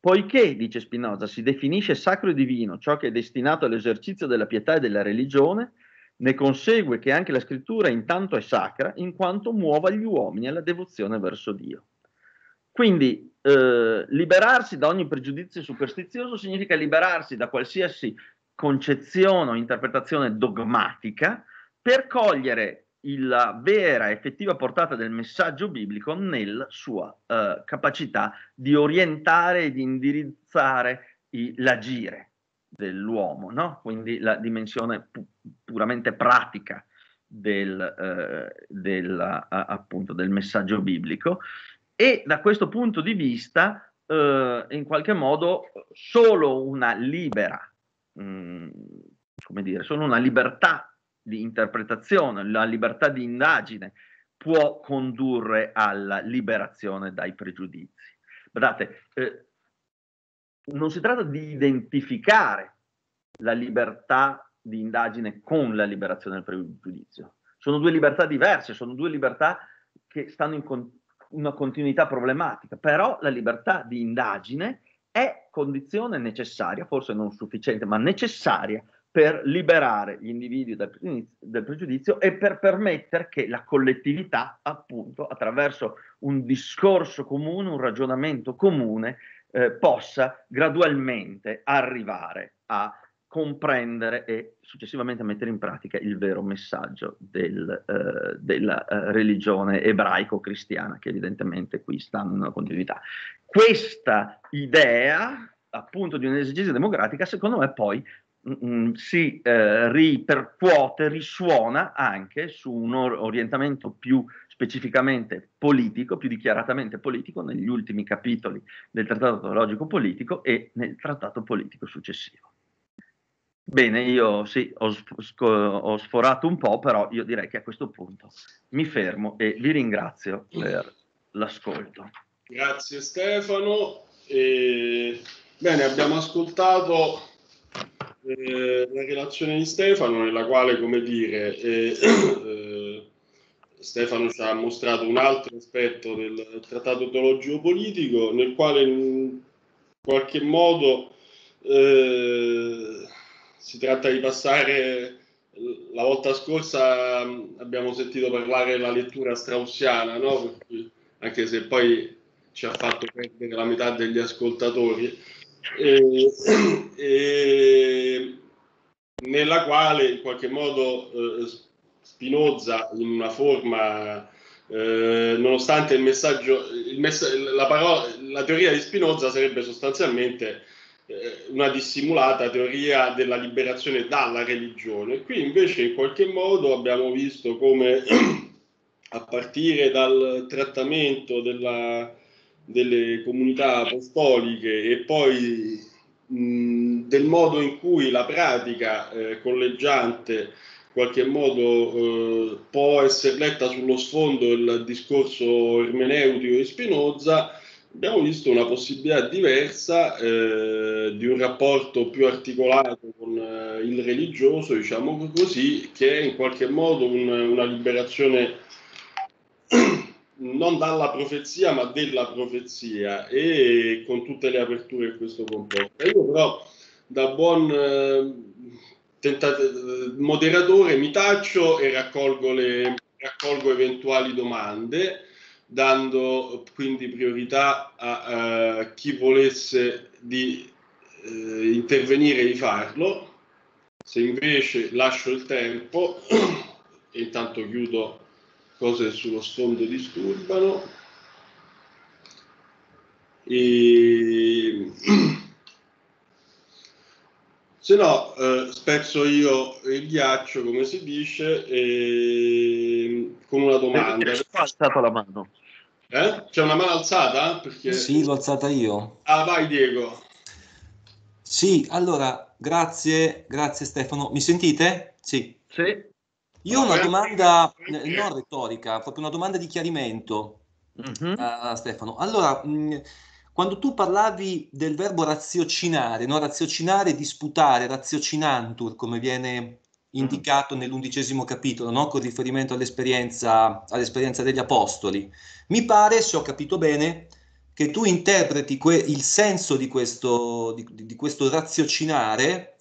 Poiché, dice Spinoza, si definisce sacro e divino ciò che è destinato all'esercizio della pietà e della religione, ne consegue che anche la scrittura intanto è sacra in quanto muova gli uomini alla devozione verso Dio. Quindi eh, liberarsi da ogni pregiudizio superstizioso significa liberarsi da qualsiasi concezione o interpretazione dogmatica per cogliere la vera effettiva portata del messaggio biblico nella sua eh, capacità di orientare e di indirizzare i, l'agire dell'uomo, no? quindi la dimensione pu- puramente pratica del, eh, del, appunto, del messaggio biblico e da questo punto di vista eh, in qualche modo solo una libera, mh, mm, come dire, solo una libertà di interpretazione, la libertà di indagine può condurre alla liberazione dai pregiudizi. Guardate, eh, non si tratta di identificare la libertà di indagine con la liberazione del pregiudizio. Sono due libertà diverse, sono due libertà che stanno in con- una continuità problematica, però la libertà di indagine è condizione necessaria, forse non sufficiente, ma necessaria per liberare gli individui dal, dal pregiudizio e per permettere che la collettività, appunto, attraverso un discorso comune, un ragionamento comune, eh, possa gradualmente arrivare a comprendere e successivamente mettere in pratica il vero messaggio del, eh, della eh, religione ebraico-cristiana che evidentemente qui sta in una continuità. Questa idea appunto di un'esigenza democratica secondo me poi Mm, mm, si eh, ripercuote, risuona anche su un orientamento più specificamente politico, più dichiaratamente politico, negli ultimi capitoli del trattato teologico politico e nel trattato politico successivo. Bene, io sì, ho, ho, sforato un po', però io direi che a questo punto mi fermo e vi ringrazio per l'ascolto. Grazie Stefano. E... Bene, abbiamo ascoltato eh, la relazione di Stefano nella quale, come dire, eh, eh, Stefano ci ha mostrato un altro aspetto del trattato teologico politico nel quale in qualche modo eh, si tratta di passare la volta scorsa abbiamo sentito parlare della lettura straussiana, no? anche se poi ci ha fatto perdere la metà degli ascoltatori, eh, eh, nella quale in qualche modo eh, Spinoza in una forma, eh, nonostante il messaggio, il messa la, parola, la, teoria di Spinoza sarebbe sostanzialmente eh, una dissimulata teoria della liberazione dalla religione. Qui invece in qualche modo abbiamo visto come a partire dal trattamento della delle comunità apostoliche e poi mh, del modo in cui la pratica eh, collegiante qualche modo eh, può essere letta sullo sfondo del discorso ermeneutico di Spinoza, abbiamo visto una possibilità diversa eh, di un rapporto più articolato con eh, il religioso, diciamo così, che è in qualche modo un, una liberazione non dalla profezia, ma della profezia e con tutte le aperture che questo comporta. Io però da buon eh, tentate, moderatore mi taccio e raccolgo, le, raccolgo eventuali domande, dando quindi priorità a, a chi volesse di, eh, intervenire e di farlo. Se invece lascio il tempo, e intanto chiudo cose sullo sfondo disturbano. E... Se no, eh, spezzo io il ghiaccio, come si dice, e... con una domanda. Ho alzato la mano. Eh? C'è una mano alzata? Perché... Sì, l'ho alzata io. Ah, vai Diego. Sì, allora, grazie, grazie Stefano. Mi sentite? Sì. Sì. Io ho una domanda eh, non retorica, proprio una domanda di chiarimento mm-hmm. a Stefano. Allora, mm, quando tu parlavi del verbo raziocinare, no? raziocinare, disputare, raziocinantur, come viene mm. indicato nell'undicesimo capitolo, no? con riferimento all'esperienza, all'esperienza, degli apostoli, mi pare, se ho capito bene, che tu interpreti que- il senso di questo, di, di questo raziocinare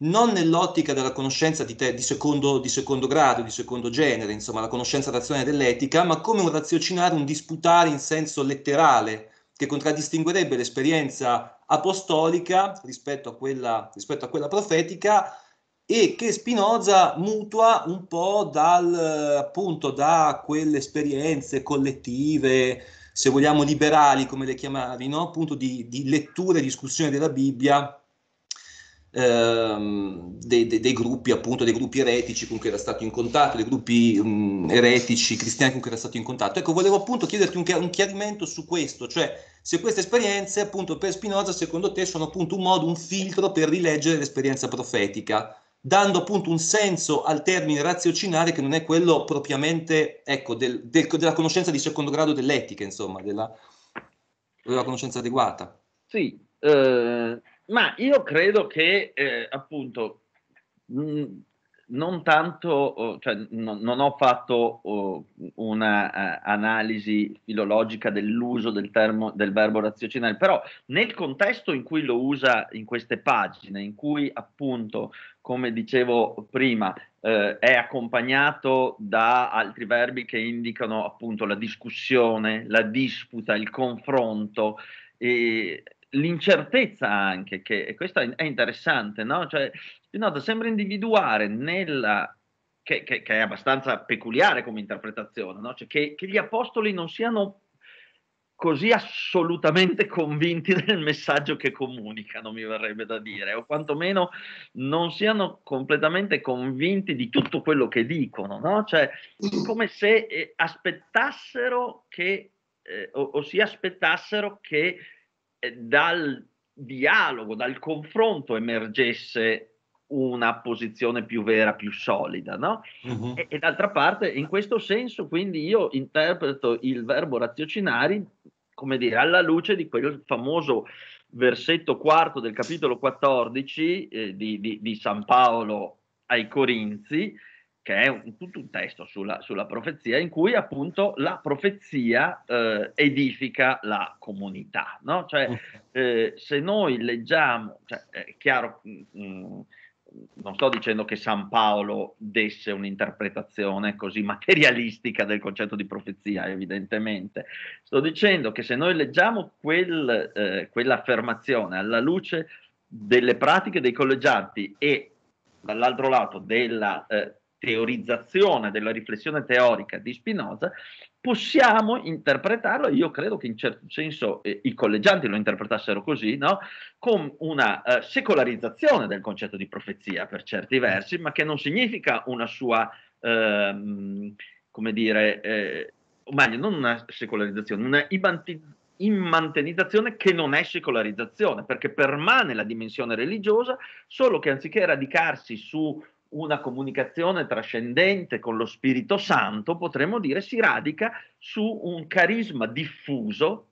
non nell'ottica della conoscenza di, te, di, secondo, di, secondo, grado, di secondo genere, insomma la conoscenza razionale dell'etica, ma come un raziocinare, un disputare in senso letterale, che contraddistinguerebbe l'esperienza apostolica rispetto a quella, rispetto a quella profetica e che Spinoza mutua un po' dal, appunto, da quelle esperienze collettive, se vogliamo liberali come le chiamavi, no? appunto di, di lettura e discussione della Bibbia ehm, dei, dei, dei, gruppi, appunto, dei gruppi eretici con cui era stato in contatto, dei gruppi mh, mm, eretici cristiani con cui era stato in contatto. Ecco, volevo appunto chiederti un, un chiarimento su questo, cioè se queste esperienze, appunto, per Spinoza, secondo te, sono appunto un modo, un filtro per rileggere l'esperienza profetica dando appunto un senso al termine raziocinare che non è quello propriamente ecco, del, del, della conoscenza di secondo grado dell'etica, insomma, della, della conoscenza adeguata. Sì, eh, ma io credo che eh, appunto mh, mm, non tanto, oh, cioè, no, non ho fatto oh, un'analisi eh, uh, filologica dell'uso del, termo, del verbo raziocinare, però nel contesto in cui lo usa in queste pagine, in cui appunto, come dicevo prima, eh, è accompagnato da altri verbi che indicano appunto la discussione, la disputa, il confronto, e l'incertezza anche, che e questo è interessante, no? Cioè, Spinoza sembra individuare nella, che, che, che, è abbastanza peculiare come interpretazione, no? cioè che, che, gli apostoli non siano così assolutamente convinti del messaggio che comunicano, mi verrebbe da dire, o quantomeno non siano completamente convinti di tutto quello che dicono, no? cioè come se eh, aspettassero che, eh, o, o, si aspettassero che eh, dal dialogo, dal confronto emergesse una posizione più vera, più solida, no? Uh-huh. E, e, d'altra parte, in questo senso, quindi io interpreto il verbo raziocinari, come dire, alla luce di quel famoso versetto quarto del capitolo 14 eh, di, di, di San Paolo ai Corinzi, che è un, tutto un testo sulla, sulla, profezia, in cui appunto la profezia eh, edifica la comunità. No? Cioè, eh, se noi leggiamo, cioè, è chiaro, mh, mm, mm, non sto dicendo che San Paolo desse un'interpretazione così materialistica del concetto di profezia, evidentemente, sto dicendo che se noi leggiamo quel, eh, quell'affermazione alla luce delle pratiche dei collegianti e dall'altro lato della eh, teorizzazione della riflessione teorica di Spinoza, possiamo interpretarlo, io credo che in certo senso eh, i collegianti lo interpretassero così, no? con una eh, secolarizzazione del concetto di profezia per certi versi, ma che non significa una sua, ehm, come dire, eh, o meglio, non una secolarizzazione, una immantenizzazione che non è secolarizzazione, perché permane la dimensione religiosa, solo che anziché radicarsi su una comunicazione trascendente con lo Spirito Santo, potremmo dire, si radica su un carisma diffuso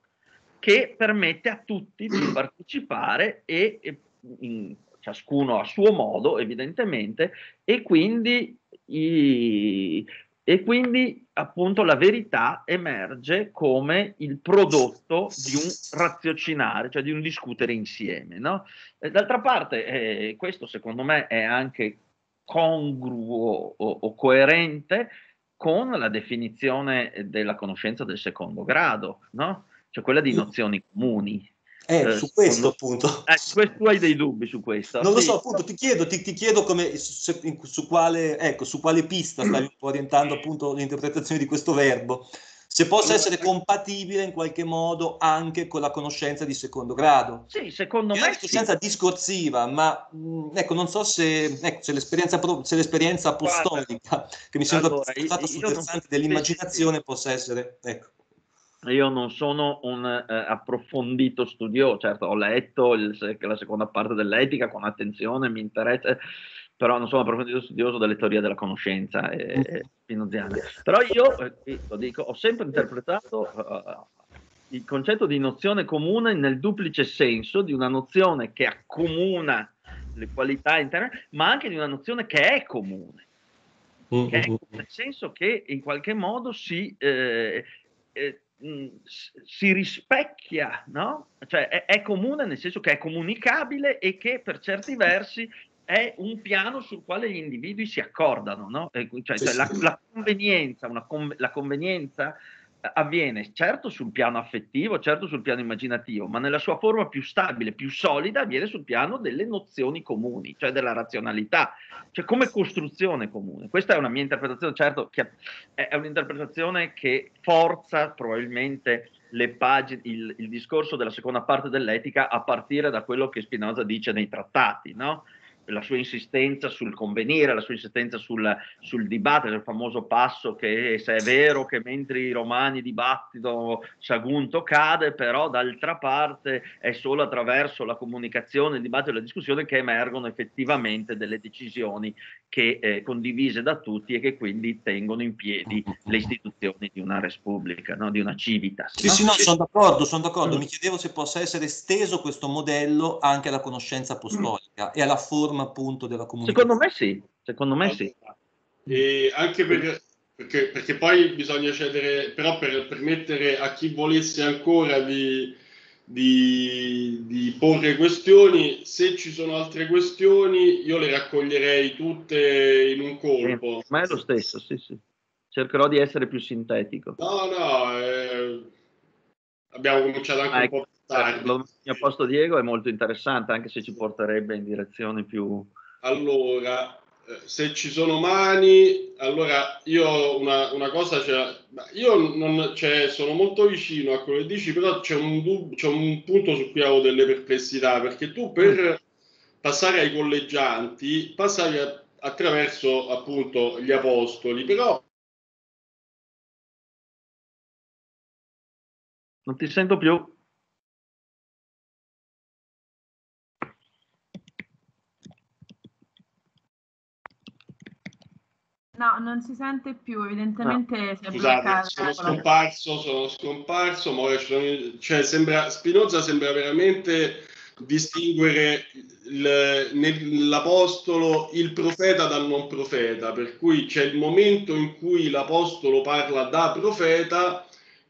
che permette a tutti di partecipare e, e in, ciascuno a suo modo, evidentemente, e quindi, i, e quindi appunto la verità emerge come il prodotto di un raziocinare, cioè di un discutere insieme. No? D'altra parte, eh, questo secondo me è anche congruo o, o coerente con la definizione della conoscenza del secondo grado, no? cioè quella di nozioni comuni. Eh, eh, su questo appunto. Eh, tu hai dei dubbi su questo? Non sì. lo so, appunto, ti chiedo, ti, ti chiedo come, se, in, su, quale, ecco, su quale pista stai orientando appunto l'interpretazione di questo verbo se possa essere eh. compatibile in qualche modo anche con la conoscenza di secondo grado. Sì, secondo Io me. È una conoscenza sì. discorsiva, ma mh, mm, ecco, non so se, ecco, se, l'esperienza, se l'esperienza, apostolica Guarda, che mi sembra allora, stata sul versante dell'immaginazione sì, sì. possa essere. Ecco. Io non sono un eh, approfondito studioso, certo ho letto il, la seconda parte dell'etica con attenzione, mi interessa, però non sono approfondito studioso delle teorie della conoscenza eh, mm. eh, spinoziane. Però io, eh, lo dico, ho sempre interpretato eh, il concetto di nozione comune nel duplice senso di una nozione che accomuna le qualità interne, ma anche di una nozione che è comune. Mm, che è mm, nel senso che in qualche modo si, eh, mh, si rispecchia, no? cioè è, è comune nel senso che è comunicabile e che per certi versi è un piano sul quale gli individui si accordano, no? cioè, cioè, la, la, convenienza, con, la convenienza eh, avviene certo sul piano affettivo, certo sul piano immaginativo, ma nella sua forma più stabile, più solida, avviene sul piano delle nozioni comuni, cioè della razionalità, cioè come costruzione comune. Questa è una mia interpretazione, certo è un'interpretazione che forza probabilmente le pagine, il, il discorso della seconda parte dell'etica a partire da quello che Spinoza dice nei trattati, no? la sua insistenza sul convenire, la sua insistenza sul, sul dibattere, il famoso passo che se è vero che mentre i romani dibattono Sagunto cade, però d'altra parte è solo attraverso la comunicazione, il dibattito e la discussione che emergono effettivamente delle decisioni che eh, condivise da tutti e che quindi tengono in piedi le istituzioni di una Respubblica, no? di una civitas. Sì, no? sì, no, sono d'accordo, sono d'accordo. Mm. Mi chiedevo se possa essere esteso questo modello anche alla conoscenza apostolica mm. e alla forma forma appunto della comunicazione. Secondo me sì, secondo me sì. E anche perché, perché, perché poi bisogna cedere, però per permettere a chi volesse ancora di, di, di, porre questioni, se ci sono altre questioni io le raccoglierei tutte in un colpo. Sì, ma è lo stesso, sì sì. Cercherò di essere più sintetico. No, no, eh, abbiamo cominciato anche ah, un ecco, po' più cioè, tardi. Il mio posto Diego è molto interessante, anche se ci porterebbe in direzioni più... Allora, eh, se ci sono mani, allora io una, una cosa, cioè, io non, cioè, sono molto vicino a quello che dici, però c'è un, dub, c'è un punto su cui avevo delle perplessità, perché tu mm. per passare ai collegianti passavi a, attraverso appunto gli apostoli, però Non ti sento più. No, non si sente più, evidentemente no. Scusate, eh, sono scomparso, sono scomparso, ma cioè sembra, Spinoza sembra veramente distinguere nell'apostolo il profeta dal non profeta, per cui c'è il momento in cui l'apostolo parla da profeta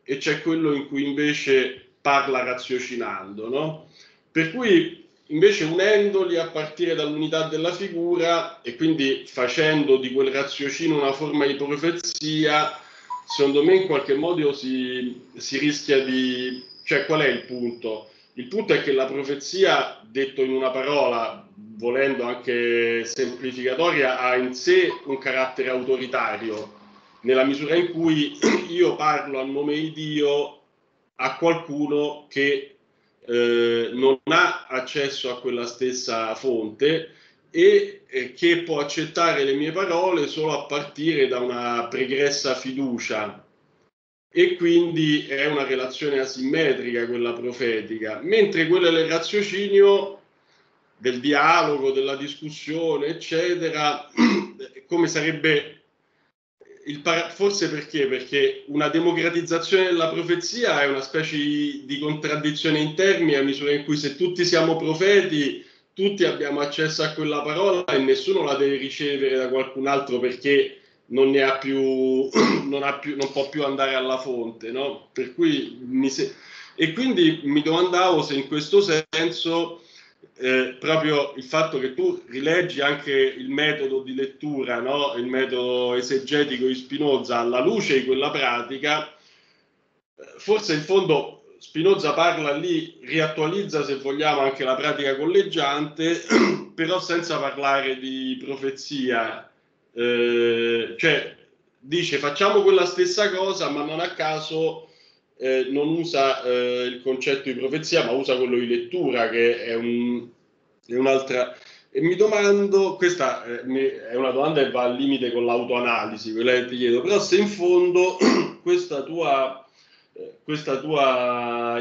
e c'è quello in cui invece parla raziocinando, no? Per cui invece unendoli a partire dall'unità della figura e quindi facendo di quel raziocino una forma di profezia, secondo me in qualche modo si, si rischia di... cioè qual è il punto? Il punto è che la profezia, detto in una parola, volendo anche semplificatoria, ha in sé un carattere autoritario, nella misura in cui io parlo a nome di Dio a qualcuno che eh, non ha accesso a quella stessa fonte e eh, che può accettare le mie parole solo a partire da una pregressa fiducia. E quindi è una relazione asimmetrica quella profetica, mentre quella del raziocinio, del dialogo, della discussione, eccetera, come sarebbe Par- forse perché? Perché una democratizzazione della profezia è una specie di contraddizione in termini, a misura in cui se tutti siamo profeti, tutti abbiamo accesso a quella parola e nessuno la deve ricevere da qualcun altro perché non ne ha più, non, ha più, non può più andare alla fonte, no? Per cui mi se- e quindi mi domandavo se in questo senso eh, proprio il fatto che tu rileggi anche il metodo di lettura, no? il metodo esegetico di Spinoza alla luce di quella pratica, eh, forse in fondo Spinoza parla lì, riattualizza se vogliamo anche la pratica collegiante, però senza parlare di profezia, eh, cioè dice facciamo quella stessa cosa ma non a caso eh, non usa eh, il concetto di profezia, ma usa quello di lettura, che è, un, è un'altra... E mi domando, questa eh, è una domanda che va al limite con l'autoanalisi, quella che ti chiedo, però se in fondo questa tua, eh, questa tua,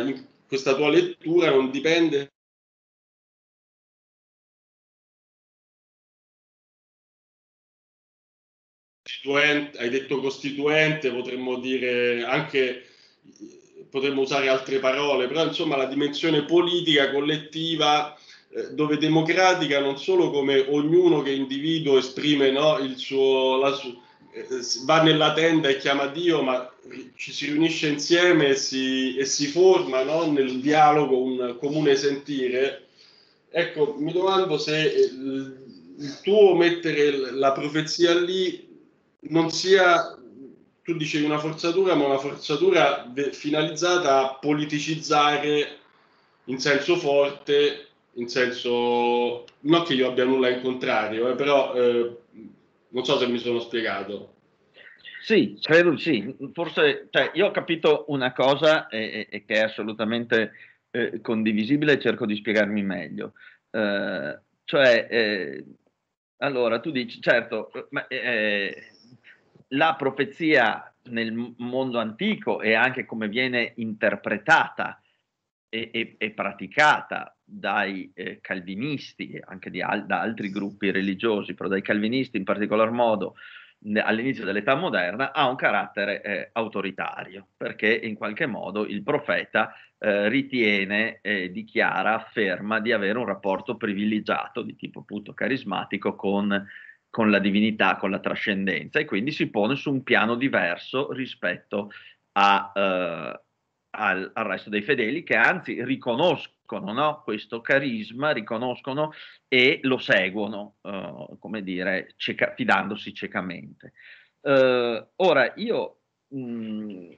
questa tua lettura non dipende hai detto costituente, potremmo dire anche potremmo usare altre parole, però insomma la dimensione politica collettiva eh, dove democratica non solo come ognuno che individuo esprime no, il suo, la, eh, va nella tenda e chiama Dio, ma ci si riunisce insieme e si, e si forma no, nel dialogo un comune sentire. Ecco, mi domando se eh, il tuo mettere la profezia lì non sia tu dicevi una forzatura, ma una forzatura finalizzata a politicizzare in senso forte, in senso non che io abbia nulla in contrario, eh, però eh, non so se mi sono spiegato. Sì, credo sì. Forse cioè, io ho capito una cosa e, e, e che è assolutamente eh, condivisibile cerco di spiegarmi meglio. Eh, cioè, eh, allora tu dici, certo, ma, eh, la profezia nel mondo antico e anche come viene interpretata e, e, e praticata dai eh, calvinisti e anche al, da altri gruppi religiosi, però dai calvinisti in particolar modo ne, all'inizio dell'età moderna, ha un carattere eh, autoritario, perché in qualche modo il profeta eh, ritiene, dichiara, afferma di avere un rapporto privilegiato di tipo appunto carismatico con con la divinità, con la trascendenza e quindi si pone su un piano diverso rispetto a, eh, al, al, resto dei fedeli che anzi riconoscono no, questo carisma, riconoscono e lo seguono, eh, come dire, cieca, fidandosi ciecamente. Eh, ora io mh, mm,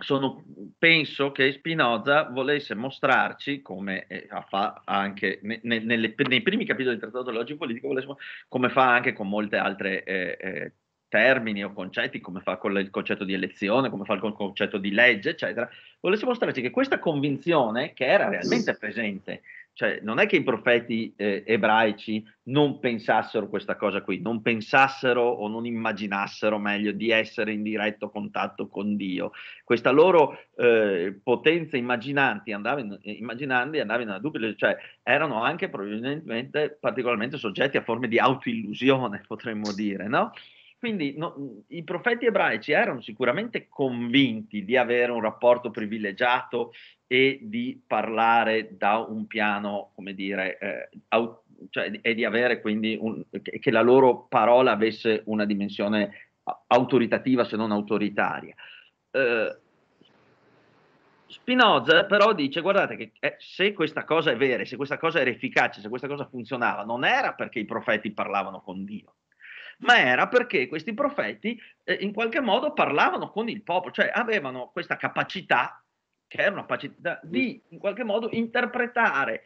sono, penso che Spinoza volesse mostrarci, come eh, fa anche ne, ne, nelle, nei primi capitoli del Trattato dell'Oggi Politico, volesse, come fa anche con molte altre eh, eh, termini o concetti, come fa con il concetto di elezione, come fa con il concetto di legge, eccetera, volesse mostrarci che questa convinzione, che era realmente presente cioè, non è che i profeti eh, ebraici non pensassero questa cosa qui, non pensassero o non immaginassero meglio di essere in diretto contatto con Dio. Questa loro eh, potenza immaginante andava in, eh, immaginante andava in una dubbia, cioè erano anche probabilmente particolarmente soggetti a forme di autoillusione, potremmo dire, no? Quindi no, mhmm, i profeti ebraici erano sicuramente convinti di avere un rapporto privilegiato e di parlare da un piano, come dire, eh, aut- cioè, e di avere quindi un, che la loro parola avesse una dimensione autoritativa se non autoritaria. Eh, Spinoza però dice, guardate che eh, se questa cosa è vera, se questa cosa era efficace, se questa cosa funzionava, non era perché i profeti parlavano con Dio, ma era perché questi profeti eh, in qualche modo parlavano con il popolo, cioè avevano questa capacità, che era una capacità di in qualche modo interpretare,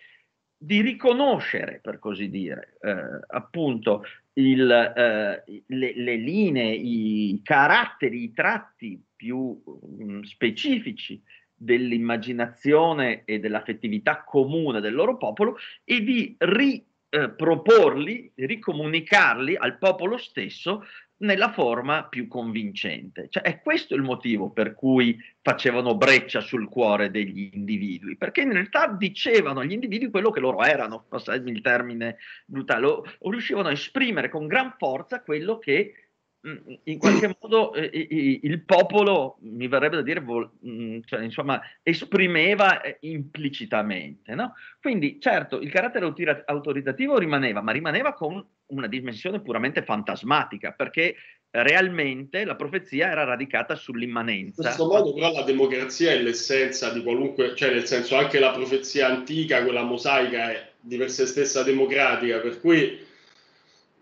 di riconoscere, per così dire, eh, appunto il, eh, le, le, linee, i caratteri, i tratti più mh, mm, specifici dell'immaginazione e dell'affettività comune del loro popolo e di ri eh, proporli, ricomunicarli al popolo stesso nella forma più convincente. Cioè, è questo il motivo per cui facevano breccia sul cuore degli individui, perché in realtà dicevano agli individui quello che loro erano, passatemi il termine brutale, o, o riuscivano a esprimere con gran forza quello che Mm, mm, in qualche modo eh, il popolo, mi verrebbe da dire, mm, cioè, insomma, esprimeva eh, implicitamente. No? Quindi certo il carattere autoritativo rimaneva, ma rimaneva con una dimensione puramente fantasmatica, perché realmente la profezia era radicata sull'immanenza. In questo modo però la democrazia è l'essenza di qualunque, cioè nel senso anche la profezia antica, quella mosaica è di per sé stessa democratica, per cui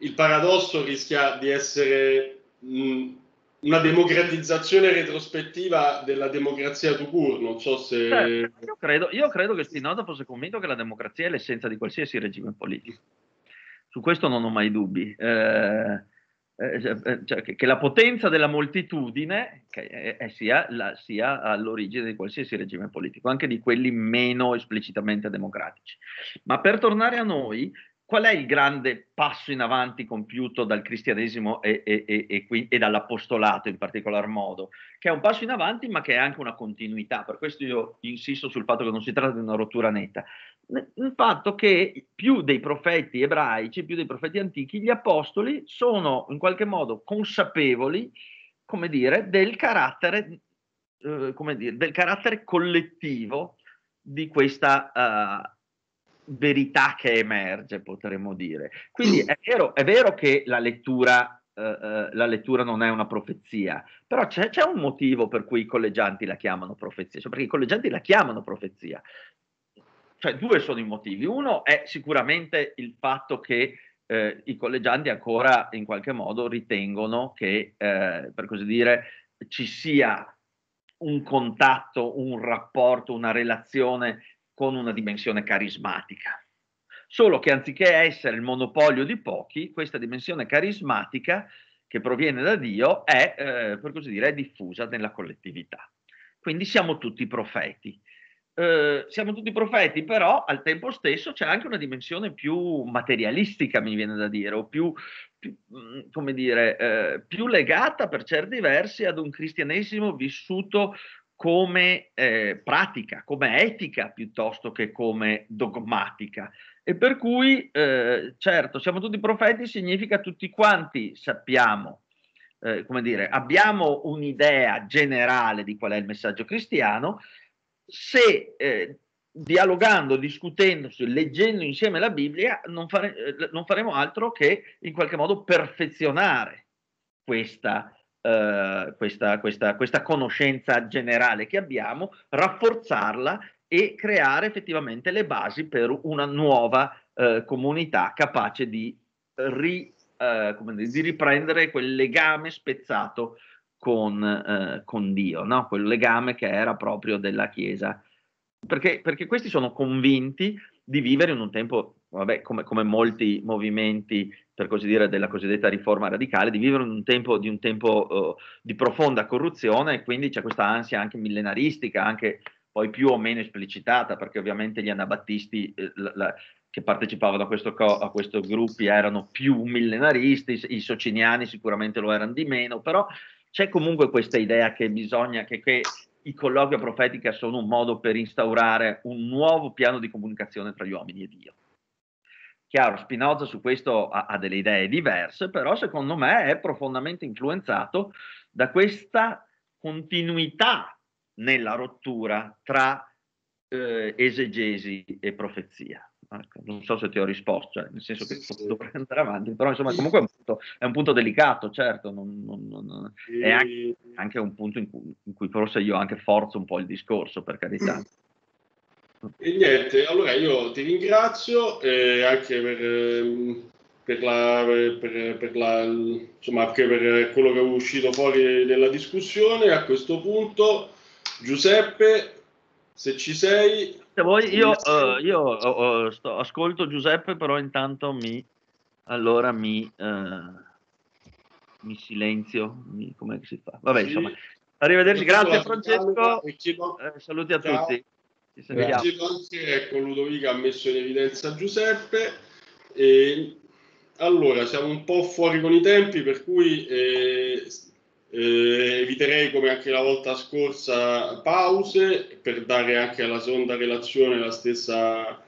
il paradosso rischia di essere mh, mm, una democratizzazione retrospettiva della democrazia to court, non so se... Certo, io, credo, io credo che Spinoza fosse convinto che la democrazia è l'essenza di qualsiasi regime politico. Su questo non ho mai dubbi. Eh, eh, eh, eh cioè, che, la potenza della moltitudine è, è sia, la, sia, all'origine di qualsiasi regime politico, anche di quelli meno esplicitamente democratici. Ma per tornare a noi, qual è il grande passo in avanti compiuto dal cristianesimo e, e, e, e, dall'apostolato in particolar modo? Che è un passo in avanti ma che è anche una continuità, per questo io insisto sul fatto che non si tratta di una rottura netta. Il fatto che più dei profeti ebraici, più dei profeti antichi, gli apostoli sono in qualche modo consapevoli, come dire, del carattere, eh, come dire, del carattere collettivo di questa, uh, verità che emerge, potremmo dire. Quindi mm. è vero, è vero che la lettura Uh, la lettura non è una profezia, però c'è, c'è, un motivo per cui i collegianti la chiamano profezia, cioè perché i collegianti la chiamano profezia. Cioè due sono i motivi. Uno è sicuramente il fatto che eh, i collegianti ancora in qualche modo ritengono che, eh, per così dire, ci sia un contatto, un rapporto, una relazione con una dimensione carismatica. Solo che anziché essere il monopolio di pochi, questa dimensione carismatica che proviene da Dio è, eh, per così dire, diffusa nella collettività. Quindi siamo tutti profeti. Eh, siamo tutti profeti, però al tempo stesso c'è anche una dimensione più materialistica, mi viene da dire, o più, più mm, come dire, eh, più legata per certi versi ad un cristianesimo vissuto come eh, pratica, come etica piuttosto che come dogmatica. E per cui, eh, certo, siamo tutti profeti, significa tutti quanti sappiamo, eh, come dire, abbiamo un'idea generale di qual è il messaggio cristiano, se eh, dialogando, discutendosi, leggendo insieme la Bibbia, non, fare, eh, non faremo altro che in qualche modo perfezionare questa eh, questa, questa, questa conoscenza generale che abbiamo, rafforzarla e creare effettivamente le basi per una nuova eh, comunità capace di, ri, eh, dire, di, riprendere quel legame spezzato con, eh, con Dio, no? quel legame che era proprio della Chiesa. Perché, perché, questi sono convinti di vivere in un tempo, vabbè, come, come molti movimenti per così dire, della cosiddetta riforma radicale, di vivere in un tempo di, un tempo, uh, di profonda corruzione e quindi c'è questa ansia anche millenaristica, anche poi più o meno esplicitata, perché ovviamente gli anabattisti eh, la, la, che partecipavano a questo, co- a questo gruppi erano più millenaristi, i sociniani sicuramente lo erano di meno, però c'è comunque questa idea che bisogna, che, che i colloqui a profetica sono un modo per instaurare un nuovo piano di comunicazione tra gli uomini e Dio. Chiaro, Spinoza su questo ha, ha delle idee diverse, però secondo me è profondamente influenzato da questa continuità nella rottura tra eh, esegesi e profezia. Ecco, non so se ti ho risposto, cioè, nel senso che sì, dovrei andare avanti, però insomma comunque è un punto, è un punto delicato, certo, non, non, non, e... è anche, anche, un punto in cui, in cui, forse io anche forzo un po' il discorso, per carità, e niente, allora io ti ringrazio eh, anche per, ehm, per, la, per, per, la, insomma, anche per quello che è uscito fuori della discussione. A questo punto, Giuseppe, se ci sei... Se vuoi, io, uh, io uh, sto, ascolto Giuseppe, però intanto mi... Allora mi... Uh, mi silenzio, mi, come si fa? Vabbè, sì. insomma, arrivederci, grazie Francesco, eh, saluti a Ciao. tutti. Ci Leggeva anche, ecco, Ludovica ha messo in evidenza Giuseppe. E allora, siamo un po' fuori con i tempi, per cui eh, eh, eviterei, come anche la volta scorsa, pause per dare anche alla seconda relazione la stessa,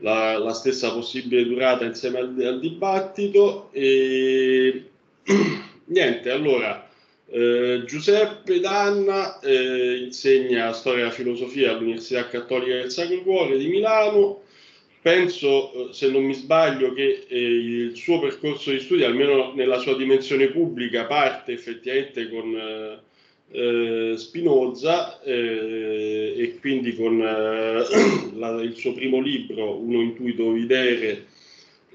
la, la stessa possibile durata insieme al, al dibattito. E niente, allora eh, Giuseppe Danna eh, insegna storia e filosofia all'Università Cattolica del Sacro Cuore di Milano. Penso, eh, se non mi sbaglio, che eh, il suo percorso di studio, almeno nella sua dimensione pubblica, parte effettivamente con eh, eh, Spinoza e quindi con la, il suo primo libro, Uno intuito videre,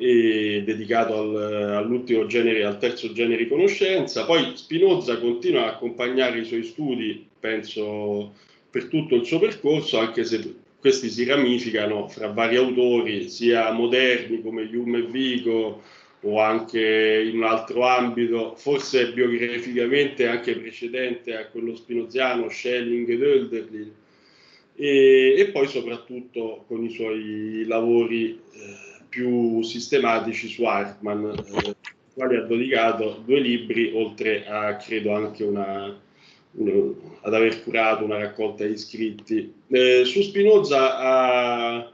dedicato al, all'ultimo genere, al terzo genere di conoscenza. Poi Spinoza continua ad accompagnare i suoi studi, penso, per tutto il suo percorso, anche se questi si ramificano fra vari autori, sia moderni come Hume e Vigo o anche in un altro ambito, forse biograficamente anche precedente a quello spinoziano, Schelling ed Hölderlin, e, e poi soprattutto con i suoi lavori eh, più sistematici su Hartmann, eh, quali ha dedicato due libri, oltre a credo anche una, un, ad aver curato una raccolta di scritti. Eh, su Spinoza, eh,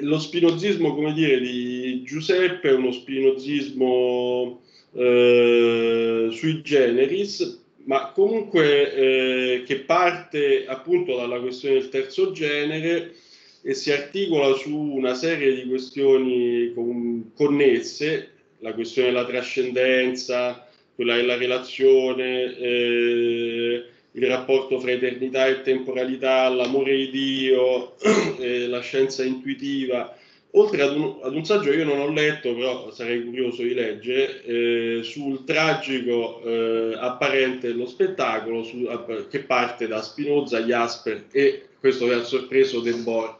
lo spinozismo, come dire, di Giuseppe è uno spinozismo eh, sui generis, ma comunque eh, che parte appunto dalla questione del terzo genere e si articola su una serie di questioni con, connesse, la questione della trascendenza, quella della relazione, eh, il rapporto fra eternità e temporalità, l'amore di Dio, eh, la scienza intuitiva. Oltre ad un, ad un, saggio io non ho letto, però sarei curioso di leggere, eh, sul tragico eh, apparente dello spettacolo su, che parte da Spinoza, Jasper e questo mi ha sorpreso De Boer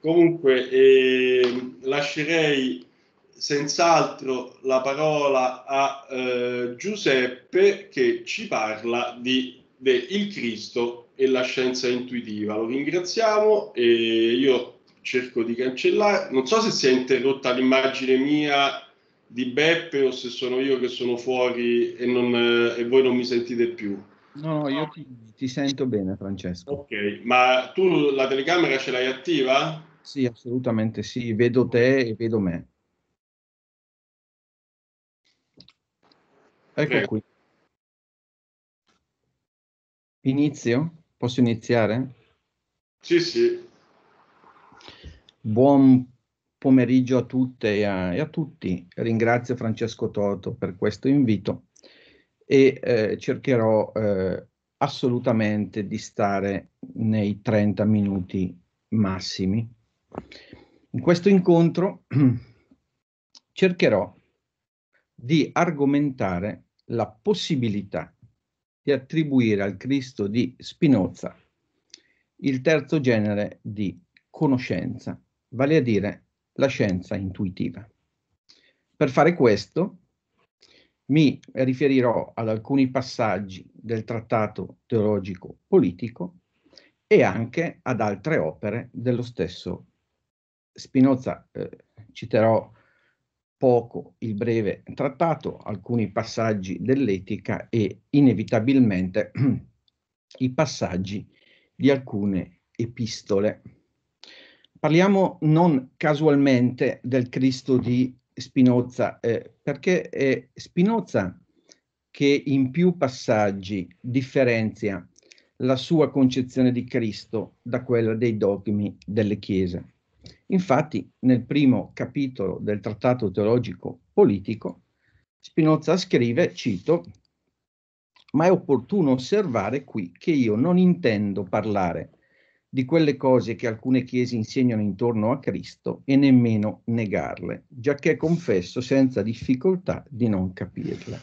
Comunque eh, lascerei senz'altro la parola a eh, Giuseppe che ci parla di, de, il Cristo e la scienza intuitiva. Lo ringraziamo e io cerco di cancellare. Non so se si è interrotta l'immagine mia di Beppe o se sono io che sono fuori e, non, eh, e voi non mi sentite più. No, io ti, ti sento bene, Francesco. Ok, ma tu la telecamera ce l'hai attiva? Sì, assolutamente sì, vedo te e vedo me. Ecco qui. Inizio? Posso iniziare? Sì, sì. Buon pomeriggio a tutte e a, e a tutti. Ringrazio Francesco Toto per questo invito e eh, cercherò eh, assolutamente di stare nei 30 minuti massimi in questo incontro cercherò di argomentare la possibilità di attribuire al Cristo di Spinoza il terzo genere di conoscenza, vale a dire la scienza intuitiva. Per fare questo mi riferirò ad alcuni passaggi del trattato teologico politico e anche ad altre opere dello stesso Spinoza eh, citerò poco il breve trattato, alcuni passaggi dell'etica e inevitabilmente i passaggi di alcune epistole. Parliamo non casualmente del Cristo di Spinoza, eh, perché è Spinoza che in più passaggi differenzia la sua concezione di Cristo da quella dei dogmi delle chiese. Infatti, nel primo capitolo del trattato teologico politico, Spinoza scrive, cito, ma è opportuno osservare qui che io non intendo parlare di quelle cose che alcune chiese insegnano intorno a Cristo e nemmeno negarle, giacché confesso senza difficoltà di non capirle.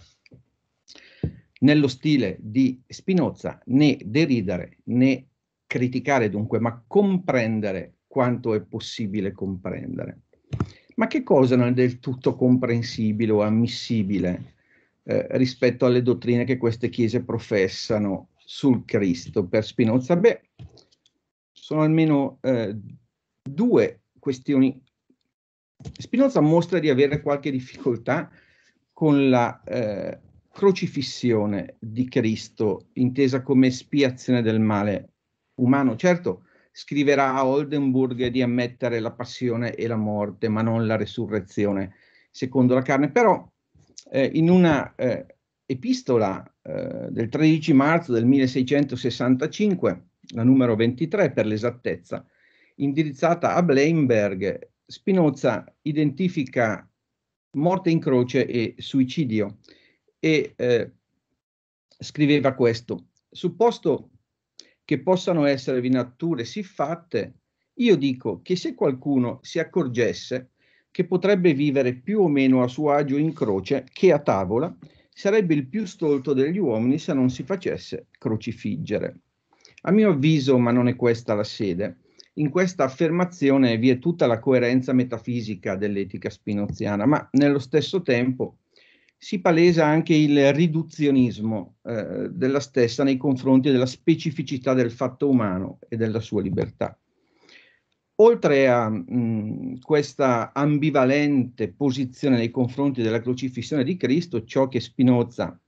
Nello stile di Spinoza né deridere né criticare dunque, ma comprendere quanto è possibile comprendere. Ma che cosa non è del tutto comprensibile o ammissibile eh, rispetto alle dottrine che queste chiese professano sul Cristo per Spinoza? Beh, sono almeno eh, due questioni. Spinoza mostra di avere qualche difficoltà con la eh, crocifissione di Cristo, intesa come espiazione del male umano. Certo, scriverà a Oldenburg di ammettere la passione e la morte, ma non la resurrezione secondo la carne. Però eh, in una eh, epistola eh, del 13 marzo del 1665, la numero 23 per l'esattezza, indirizzata a Bleinberg, Spinoza identifica morte in croce e suicidio e eh, scriveva questo. Supposto che possano essere vinature siffatte, io dico che se qualcuno si accorgesse che potrebbe vivere più o meno a suo agio in croce che a tavola, sarebbe il più stolto degli uomini se non si facesse crocifiggere. A mio avviso, ma non è questa la sede, in questa affermazione vi è tutta la coerenza metafisica dell'etica spinoziana, ma nello stesso tempo si palesa anche il riduzionismo eh, della stessa nei confronti della specificità del fatto umano e della sua libertà. Oltre a mh, mm, questa ambivalente posizione nei confronti della crocifissione di Cristo, ciò che Spinoza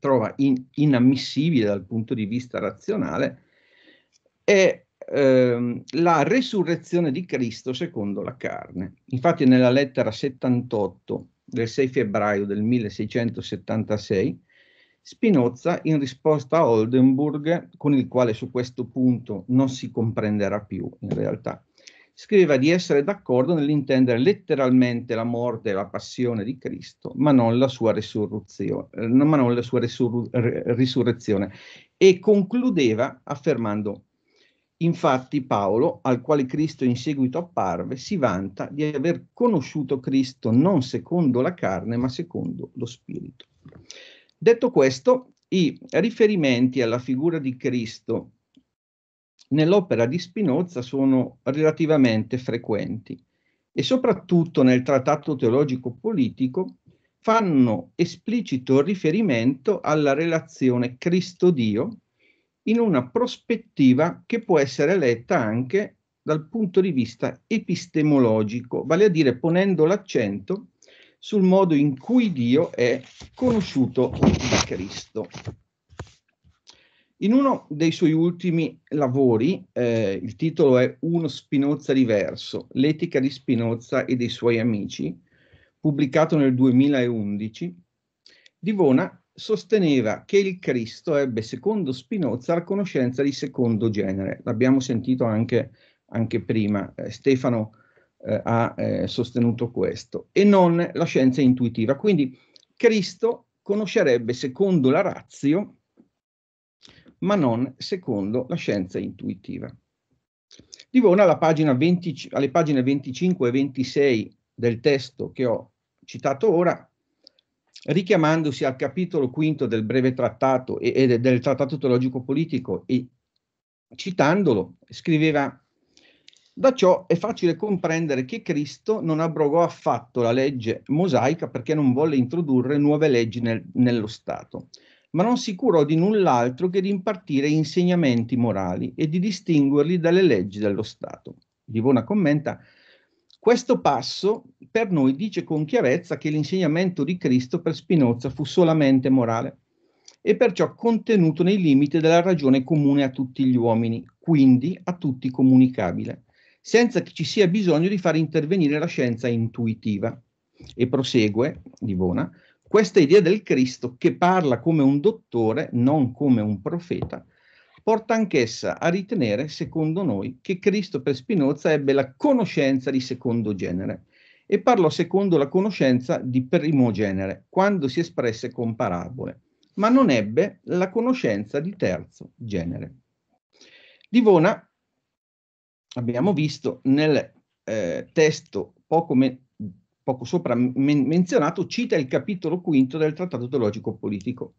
trova in, inammissibile dal punto di vista razionale è ehm, la resurrezione di Cristo secondo la carne. Infatti nella lettera 78 del 6 febbraio del 1676, Spinoza, in risposta a Oldenburg, con il quale su questo punto non si comprenderà più in realtà, scriveva di essere d'accordo nell'intendere letteralmente la morte e la passione di Cristo, ma non la sua, risurrezione, eh, non la sua risur- risurrezione, e concludeva affermando Infatti Paolo, al quale Cristo in seguito apparve, si vanta di aver conosciuto Cristo non secondo la carne, ma secondo lo Spirito. Detto questo, i riferimenti alla figura di Cristo nell'opera di Spinoza sono relativamente frequenti e soprattutto nel trattato teologico politico fanno esplicito riferimento alla relazione Cristo-Dio in una prospettiva che può essere letta anche dal punto di vista epistemologico, vale a dire ponendo l'accento sul modo in cui Dio è conosciuto da Cristo. In uno dei suoi ultimi lavori, eh, il titolo è Uno Spinoza diverso, l'etica di Spinoza e dei suoi amici, pubblicato nel 2011, Divona sosteneva che il Cristo ebbe, secondo Spinoza, la conoscenza di secondo genere. L'abbiamo sentito anche, anche prima. Eh, Stefano eh, ha eh, sostenuto questo. E non la scienza intuitiva. Quindi Cristo conoscerebbe secondo la razio, ma non secondo la scienza intuitiva. Divona alla pagina 20, alle pagine 25 e 26 del testo che ho citato ora richiamandosi al capitolo quinto del breve trattato e, e del trattato teologico politico e citandolo, scriveva da ciò è facile comprendere che Cristo non abrogò affatto la legge mosaica perché non volle introdurre nuove leggi nel, nello Stato, ma non si curò di null'altro che di impartire insegnamenti morali e di distinguerli dalle leggi dello Stato. Divona commenta questo passo per noi dice con chiarezza che l'insegnamento di Cristo per Spinoza fu solamente morale e perciò contenuto nei limiti della ragione comune a tutti gli uomini, quindi a tutti comunicabile, senza che ci sia bisogno di far intervenire la scienza intuitiva. E prosegue, Divona, questa idea del Cristo che parla come un dottore, non come un profeta, porta anch'essa a ritenere, secondo noi, che Cristo per Spinoza ebbe la conoscenza di secondo genere e parlò secondo la conoscenza di primo genere, quando si espresse con parabole, ma non ebbe la conoscenza di terzo genere. Divona, abbiamo visto nel eh, testo poco, me- poco sopra men- menzionato, cita il capitolo quinto del Trattato Teologico Politico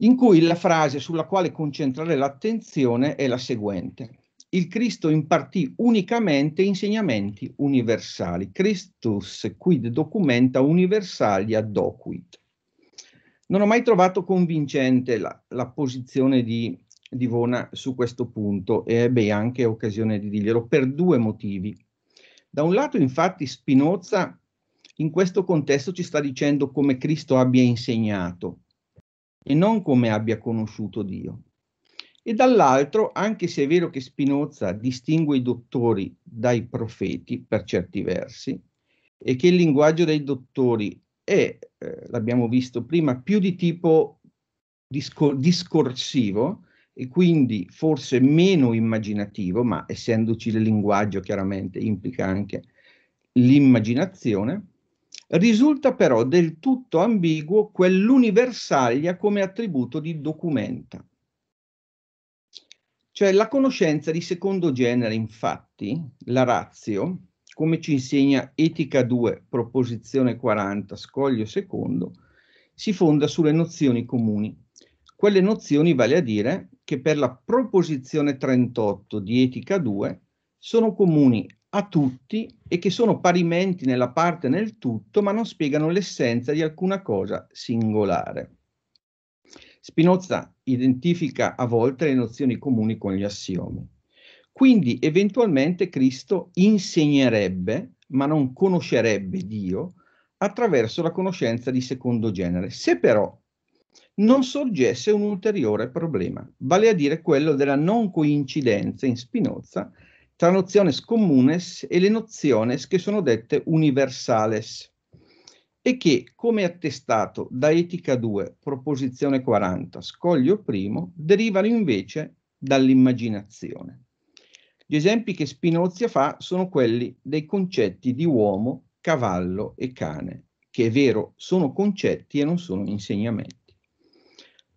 in cui la frase sulla quale concentrare l'attenzione è la seguente. Il Cristo impartì unicamente insegnamenti universali. Christus quid documenta universalia doquit. Non ho mai trovato convincente la, la posizione di Divona su questo punto e ebbe anche occasione di dirglielo per due motivi. Da un lato, infatti, Spinoza in questo contesto ci sta dicendo come Cristo abbia insegnato, e non come abbia conosciuto Dio. E dall'altro, anche se è vero che Spinoza distingue i dottori dai profeti per certi versi, e che il linguaggio dei dottori è, eh, l'abbiamo visto prima, più di tipo discor- discorsivo e quindi forse meno immaginativo, ma essendoci il linguaggio chiaramente implica anche l'immaginazione, risulta però del tutto ambiguo quell'universalia come attributo di documenta. Cioè la conoscenza di secondo genere, infatti, la razio, come ci insegna Etica 2, proposizione 40, scoglio secondo, si fonda sulle nozioni comuni. Quelle nozioni, vale a dire, che per la proposizione 38 di Etica 2 sono comuni a tutti e che sono parimenti nella parte e nel tutto, ma non spiegano l'essenza di alcuna cosa singolare. Spinoza identifica a volte le nozioni comuni con gli assiomi. Quindi eventualmente Cristo insegnerebbe, ma non conoscerebbe Dio, attraverso la conoscenza di secondo genere. Se però non sorgesse un ulteriore problema, vale a dire quello della non coincidenza in Spinoza tra noziones comunes e le noziones che sono dette universales e che, come attestato da Etica 2, proposizione 40, scoglio primo, derivano invece dall'immaginazione. Gli esempi che Spinozia fa sono quelli dei concetti di uomo, cavallo e cane, che è vero sono concetti e non sono insegnamenti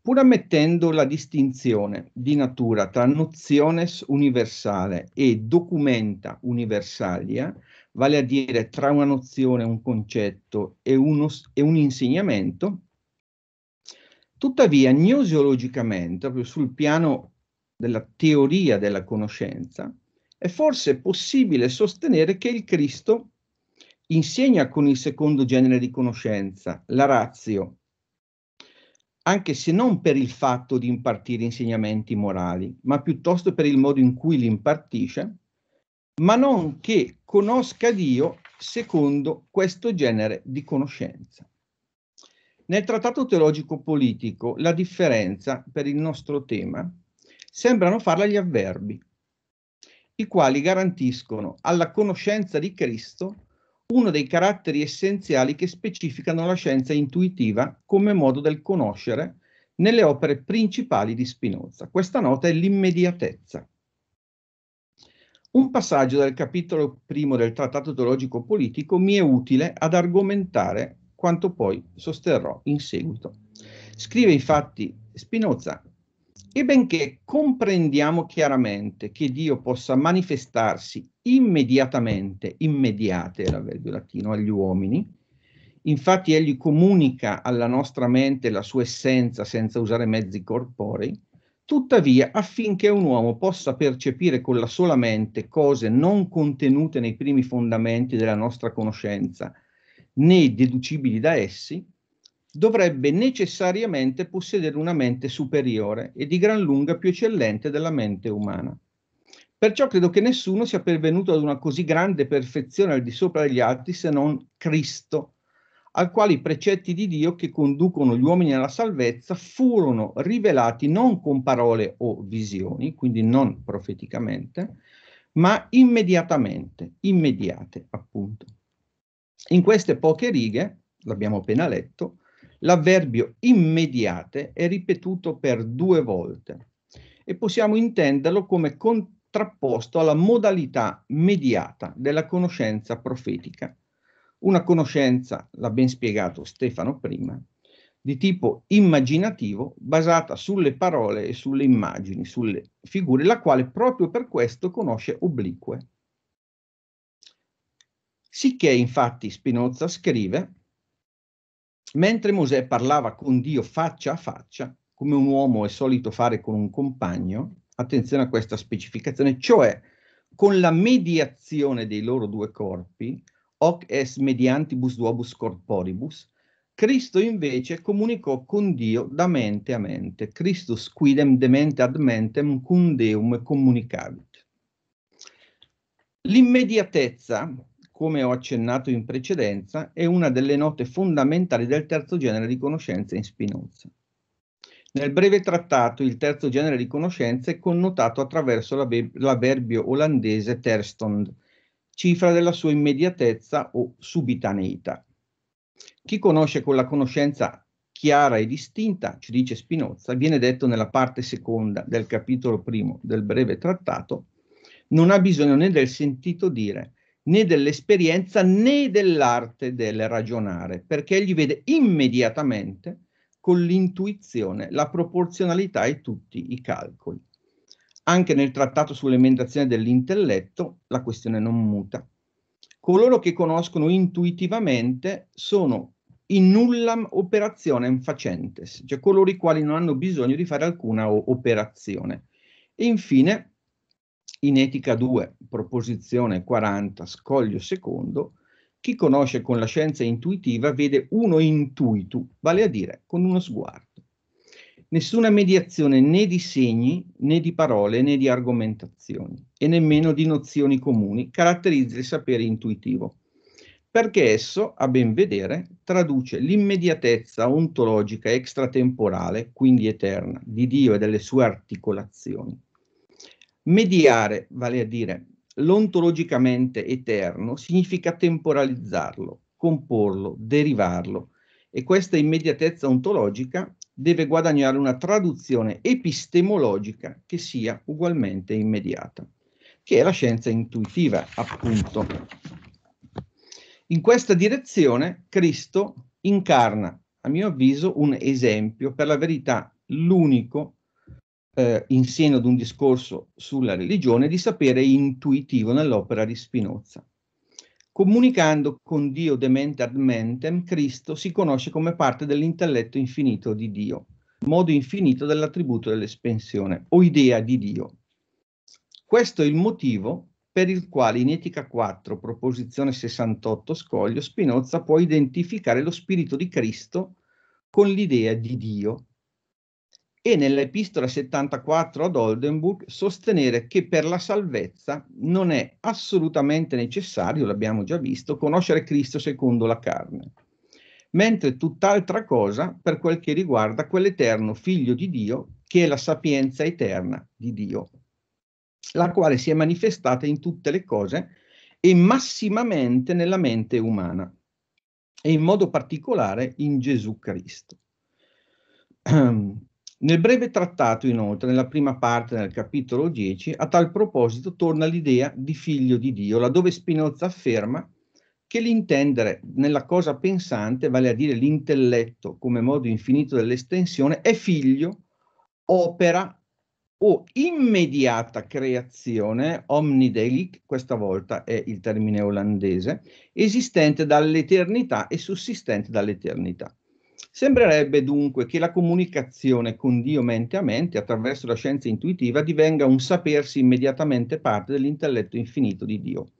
pur ammettendo la distinzione di natura tra notiones universale e documenta universalia, vale a dire tra una nozione, un concetto e, uno, e un insegnamento, tuttavia gnoseologicamente, proprio sul piano della teoria della conoscenza, è forse possibile sostenere che il Cristo insegna con il secondo genere di conoscenza, la razio, anche se non per il fatto di impartire insegnamenti morali, ma piuttosto per il modo in cui li impartisce, ma non che conosca Dio secondo questo genere di conoscenza. Nel trattato teologico politico la differenza per il nostro tema sembrano farla gli avverbi, i quali garantiscono alla conoscenza di Cristo uno dei caratteri essenziali che specificano la scienza intuitiva come modo del conoscere nelle opere principali di Spinoza. Questa nota è l'immediatezza. Un passaggio del capitolo primo del Trattato teologico politico mi è utile ad argomentare quanto poi sosterrò in seguito. Scrive infatti Spinoza e benché comprendiamo chiaramente che Dio possa manifestarsi immediatamente, immediate era il latino, agli uomini, infatti egli comunica alla nostra mente la sua essenza senza usare mezzi corporei, tuttavia affinché un uomo possa percepire con la sola mente cose non contenute nei primi fondamenti della nostra conoscenza, né deducibili da essi, dovrebbe necessariamente possedere una mente superiore e di gran lunga più eccellente della mente umana. Perciò credo che nessuno sia pervenuto ad una così grande perfezione al di sopra degli altri se non Cristo, al quale i precetti di Dio che conducono gli uomini alla salvezza furono rivelati non con parole o visioni, quindi non profeticamente, ma immediatamente, immediate appunto. In queste poche righe, l'abbiamo appena letto, L'avverbio immediate è ripetuto per due volte e possiamo intenderlo come contrapposto alla modalità mediata della conoscenza profetica. Una conoscenza, l'ha ben spiegato Stefano prima, di tipo immaginativo basata sulle parole e sulle immagini, sulle figure, la quale proprio per questo conosce oblique. Sicché infatti Spinoza scrive Mentre Mosè parlava con Dio faccia a faccia, come un uomo è solito fare con un compagno, attenzione a questa specificazione, cioè con la mediazione dei loro due corpi, hoc es mediantibus duobus corporibus, Cristo invece comunicò con Dio da mente a mente. Christus quidem de mente ad mentem cum deum communicabit. L'immediatezza come ho accennato in precedenza, è una delle note fondamentali del terzo genere di conoscenze in Spinoza. Nel breve trattato, il terzo genere di conoscenze è connotato attraverso l'avverbio olandese terstond, cifra della sua immediatezza o subitaneità. Chi conosce con la conoscenza chiara e distinta, ci dice Spinoza, viene detto nella parte seconda del capitolo primo del breve trattato, non ha bisogno né del sentito dire né dell'esperienza né dell'arte del ragionare, perché egli vede immediatamente con l'intuizione la proporzionalità e tutti i calcoli. Anche nel trattato sull'alimentazione dell'intelletto la questione non muta. Coloro che conoscono intuitivamente sono in nullam operationem facentes, cioè coloro i quali non hanno bisogno di fare alcuna operazione. E infine, in Etica 2, proposizione 40, scoglio secondo, chi conosce con la scienza intuitiva vede uno intuito, vale a dire con uno sguardo. Nessuna mediazione né di segni, né di parole, né di argomentazioni, e nemmeno di nozioni comuni caratterizza il sapere intuitivo, perché esso, a ben vedere, traduce l'immediatezza ontologica extratemporale, quindi eterna, di Dio e delle sue articolazioni Mediare, vale a dire l'ontologicamente eterno, significa temporalizzarlo, comporlo, derivarlo e questa immediatezza ontologica deve guadagnare una traduzione epistemologica che sia ugualmente immediata, che è la scienza intuitiva, appunto. In questa direzione Cristo incarna, a mio avviso, un esempio, per la verità l'unico eh, in seno ad un discorso sulla religione, di sapere intuitivo nell'opera di Spinoza. Comunicando con Dio demente ad mentem, Cristo si conosce come parte dell'intelletto infinito di Dio, modo infinito dell'attributo dell'espansione o idea di Dio. Questo è il motivo per il quale in Etica 4, proposizione 68 scoglio, Spinoza può identificare lo spirito di Cristo con l'idea di Dio e nell'epistola 74 ad Oldenburg sostenere che per la salvezza non è assolutamente necessario, l'abbiamo già visto, conoscere Cristo secondo la carne, mentre tutt'altra cosa per quel che riguarda quell'eterno figlio di Dio che è la sapienza eterna di Dio, la quale si è manifestata in tutte le cose e massimamente nella mente umana e in modo particolare in Gesù Cristo ehm, nel breve trattato, inoltre, nella prima parte, nel capitolo 10, a tal proposito torna l'idea di figlio di Dio, laddove Spinoza afferma che l'intendere nella cosa pensante, vale a dire l'intelletto come modo infinito dell'estensione, è figlio, opera o immediata creazione, omnidelic, questa volta è il termine olandese, esistente dall'eternità e sussistente dall'eternità. Sembrerebbe dunque che la comunicazione con Dio mente a mente attraverso la scienza intuitiva divenga un sapersi immediatamente parte dell'intelletto infinito di Dio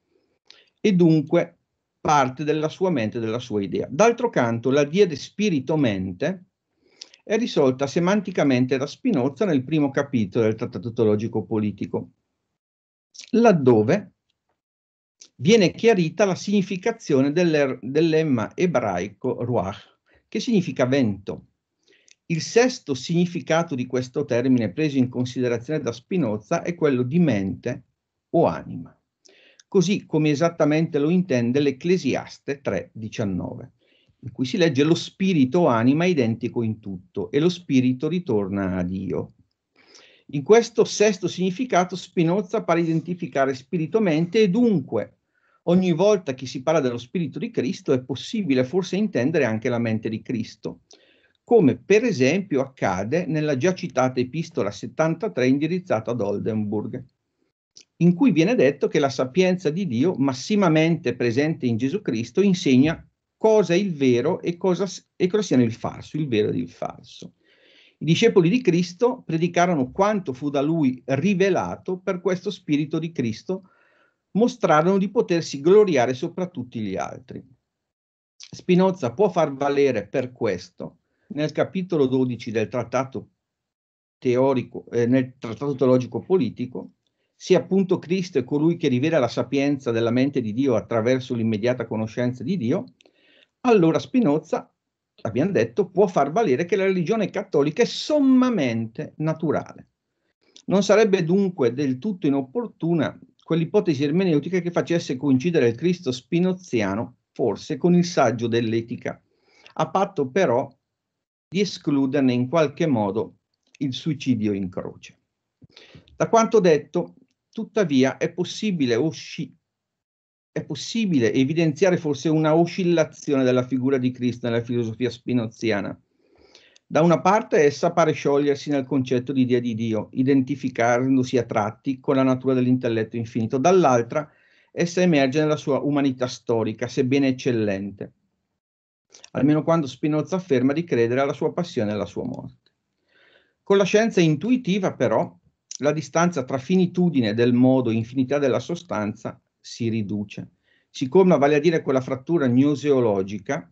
e dunque parte della sua mente, e della sua idea. D'altro canto, la diede spirito-mente è risolta semanticamente da Spinoza nel primo capitolo del Trattato Teologico Politico, laddove viene chiarita la significazione dell'emma ebraico ruach, che significa vento. Il sesto significato di questo termine preso in considerazione da Spinoza è quello di mente o anima, così come esattamente lo intende l'Ecclesiaste 3.19, in cui si legge lo spirito o anima identico in tutto e lo spirito ritorna a Dio. In questo sesto significato Spinoza pare identificare spirito-mente e dunque Ogni volta che si parla dello Spirito di Cristo è possibile forse intendere anche la mente di Cristo, come per esempio accade nella già citata epistola 73 indirizzata ad Oldenburg, in cui viene detto che la sapienza di Dio massimamente presente in Gesù Cristo insegna cosa è il vero e cosa, e cosa siano il falso, il vero ed il falso. I discepoli di Cristo predicarono quanto fu da lui rivelato per questo spirito di Cristo mostrarono di potersi gloriare sopra tutti gli altri. Spinoza può far valere per questo nel capitolo 12 del trattato teorico, eh, nel trattato teologico politico, se appunto Cristo è colui che rivela la sapienza della mente di Dio attraverso l'immediata conoscenza di Dio, allora Spinoza, abbiamo detto, può far valere che la religione cattolica è sommamente naturale. Non sarebbe dunque del tutto inopportuna quell'ipotesi ermeneutica che facesse coincidere il Cristo spinoziano forse con il saggio dell'etica, a patto però di escluderne in qualche modo il suicidio in croce. Da quanto detto, tuttavia, è possibile, osci- è possibile evidenziare forse una oscillazione della figura di Cristo nella filosofia spinoziana, da una parte essa pare sciogliersi nel concetto di idea di Dio, identificandosi a tratti con la natura dell'intelletto infinito, dall'altra essa emerge nella sua umanità storica, sebbene eccellente, almeno quando Spinoza afferma di credere alla sua passione e alla sua morte. Con la scienza intuitiva, però, la distanza tra finitudine del modo e infinità della sostanza si riduce. Siccome vale a dire quella frattura gnoseologica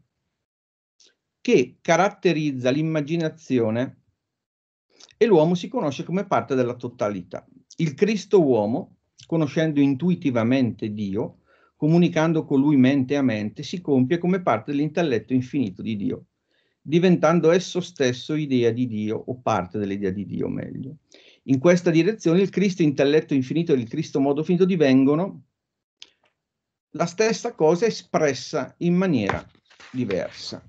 che caratterizza l'immaginazione e l'uomo si conosce come parte della totalità. Il Cristo uomo, conoscendo intuitivamente Dio, comunicando con lui mente a mente, si compie come parte dell'intelletto infinito di Dio, diventando esso stesso idea di Dio o parte dell'idea di Dio meglio. In questa direzione il Cristo intelletto infinito e il Cristo modo finito divengono la stessa cosa espressa in maniera diversa.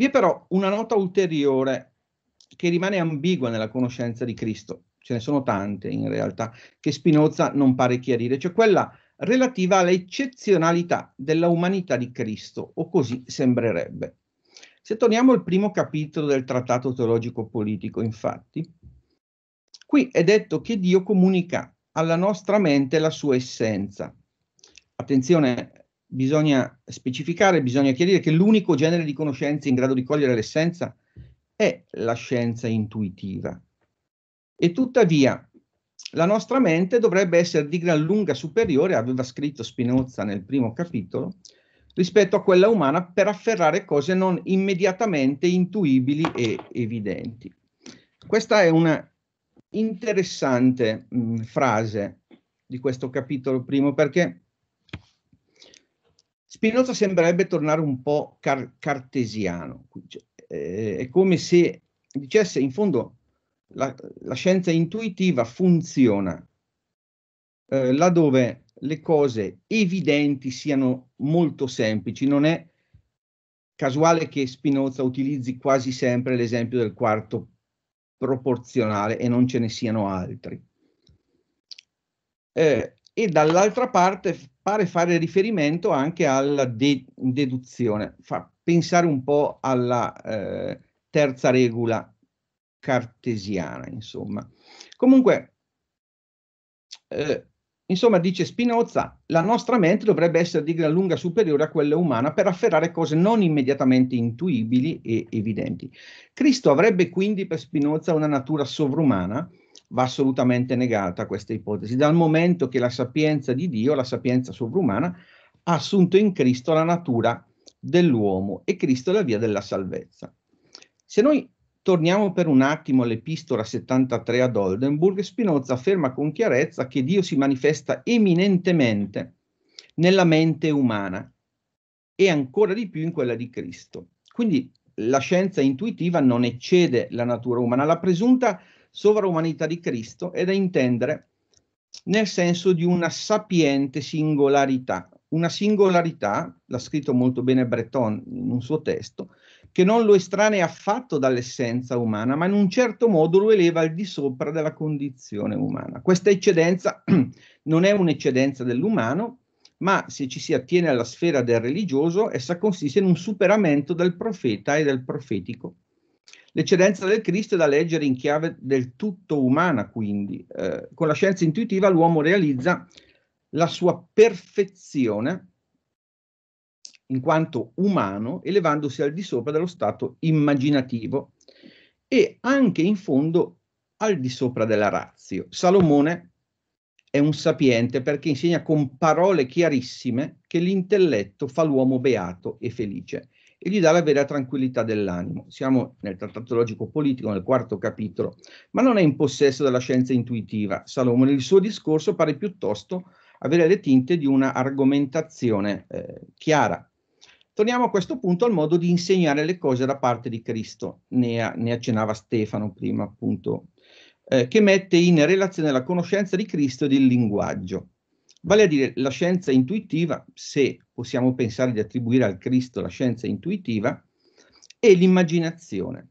Vi è però una nota ulteriore che rimane ambigua nella conoscenza di Cristo, ce ne sono tante in realtà, che Spinoza non pare chiarire, cioè quella relativa all'eccezionalità della umanità di Cristo, o così sembrerebbe. Se torniamo al primo capitolo del trattato teologico politico, infatti, qui è detto che Dio comunica alla nostra mente la sua essenza. Attenzione, bisogna specificare, bisogna chiarire che l'unico genere di conoscenza in grado di cogliere l'essenza è la scienza intuitiva. E tuttavia la nostra mente dovrebbe essere di gran lunga superiore, aveva scritto Spinoza nel primo capitolo, rispetto a quella umana per afferrare cose non immediatamente intuibili e evidenti. Questa è una interessante mh, frase di questo capitolo primo perché Spinoza sembrerebbe tornare un po' car- cartesiano, cioè, eh, è come se dicesse in fondo la, la scienza intuitiva funziona eh, laddove le cose evidenti siano molto semplici, non è casuale che Spinoza utilizzi quasi sempre l'esempio del quarto proporzionale e non ce ne siano altri. Eh, e dall'altra parte pare fare riferimento anche alla de- deduzione, fa pensare un po' alla eh, terza regola cartesiana, insomma. Comunque, eh, insomma, dice Spinoza, la nostra mente dovrebbe essere di gran lunga superiore a quella umana per afferrare cose non immediatamente intuibili e evidenti. Cristo avrebbe quindi per Spinoza una natura sovrumana va assolutamente negata questa ipotesi, dal momento che la sapienza di Dio, la sapienza sovrumana, ha assunto in Cristo la natura dell'uomo e Cristo è la via della salvezza. Se noi torniamo per un attimo all'epistola 73 ad Oldenburg, Spinoza afferma con chiarezza che Dio si manifesta eminentemente nella mente umana e ancora di più in quella di Cristo. Quindi la scienza intuitiva non eccede la natura umana, la presunta sovraumanità di Cristo è da intendere nel senso di una sapiente singolarità, una singolarità, l'ha scritto molto bene Breton in un suo testo, che non lo estranea affatto dall'essenza umana, ma in un certo modo lo eleva al di sopra della condizione umana. Questa eccedenza non è un'eccedenza dell'umano, ma se ci si attiene alla sfera del religioso, essa consiste in un superamento del profeta e del profetico. L'eccedenza del Cristo è da leggere in chiave del tutto umana, quindi. Eh, con la scienza intuitiva l'uomo realizza la sua perfezione in quanto umano, elevandosi al di sopra dello stato immaginativo e anche in fondo al di sopra della razio. Salomone è un sapiente perché insegna con parole chiarissime che l'intelletto fa l'uomo beato e felice e gli dà la vera tranquillità dell'animo. Siamo nel trattato logico-politico, nel quarto capitolo, ma non è in possesso della scienza intuitiva. Salomone, nel suo discorso pare piuttosto avere le tinte di una argomentazione eh, chiara. Torniamo a questo punto al modo di insegnare le cose da parte di Cristo, ne, ne accennava Stefano prima appunto, eh, che mette in relazione la conoscenza di Cristo e del linguaggio. Vale a dire, la scienza intuitiva, se possiamo pensare di attribuire al Cristo la scienza intuitiva, e l'immaginazione.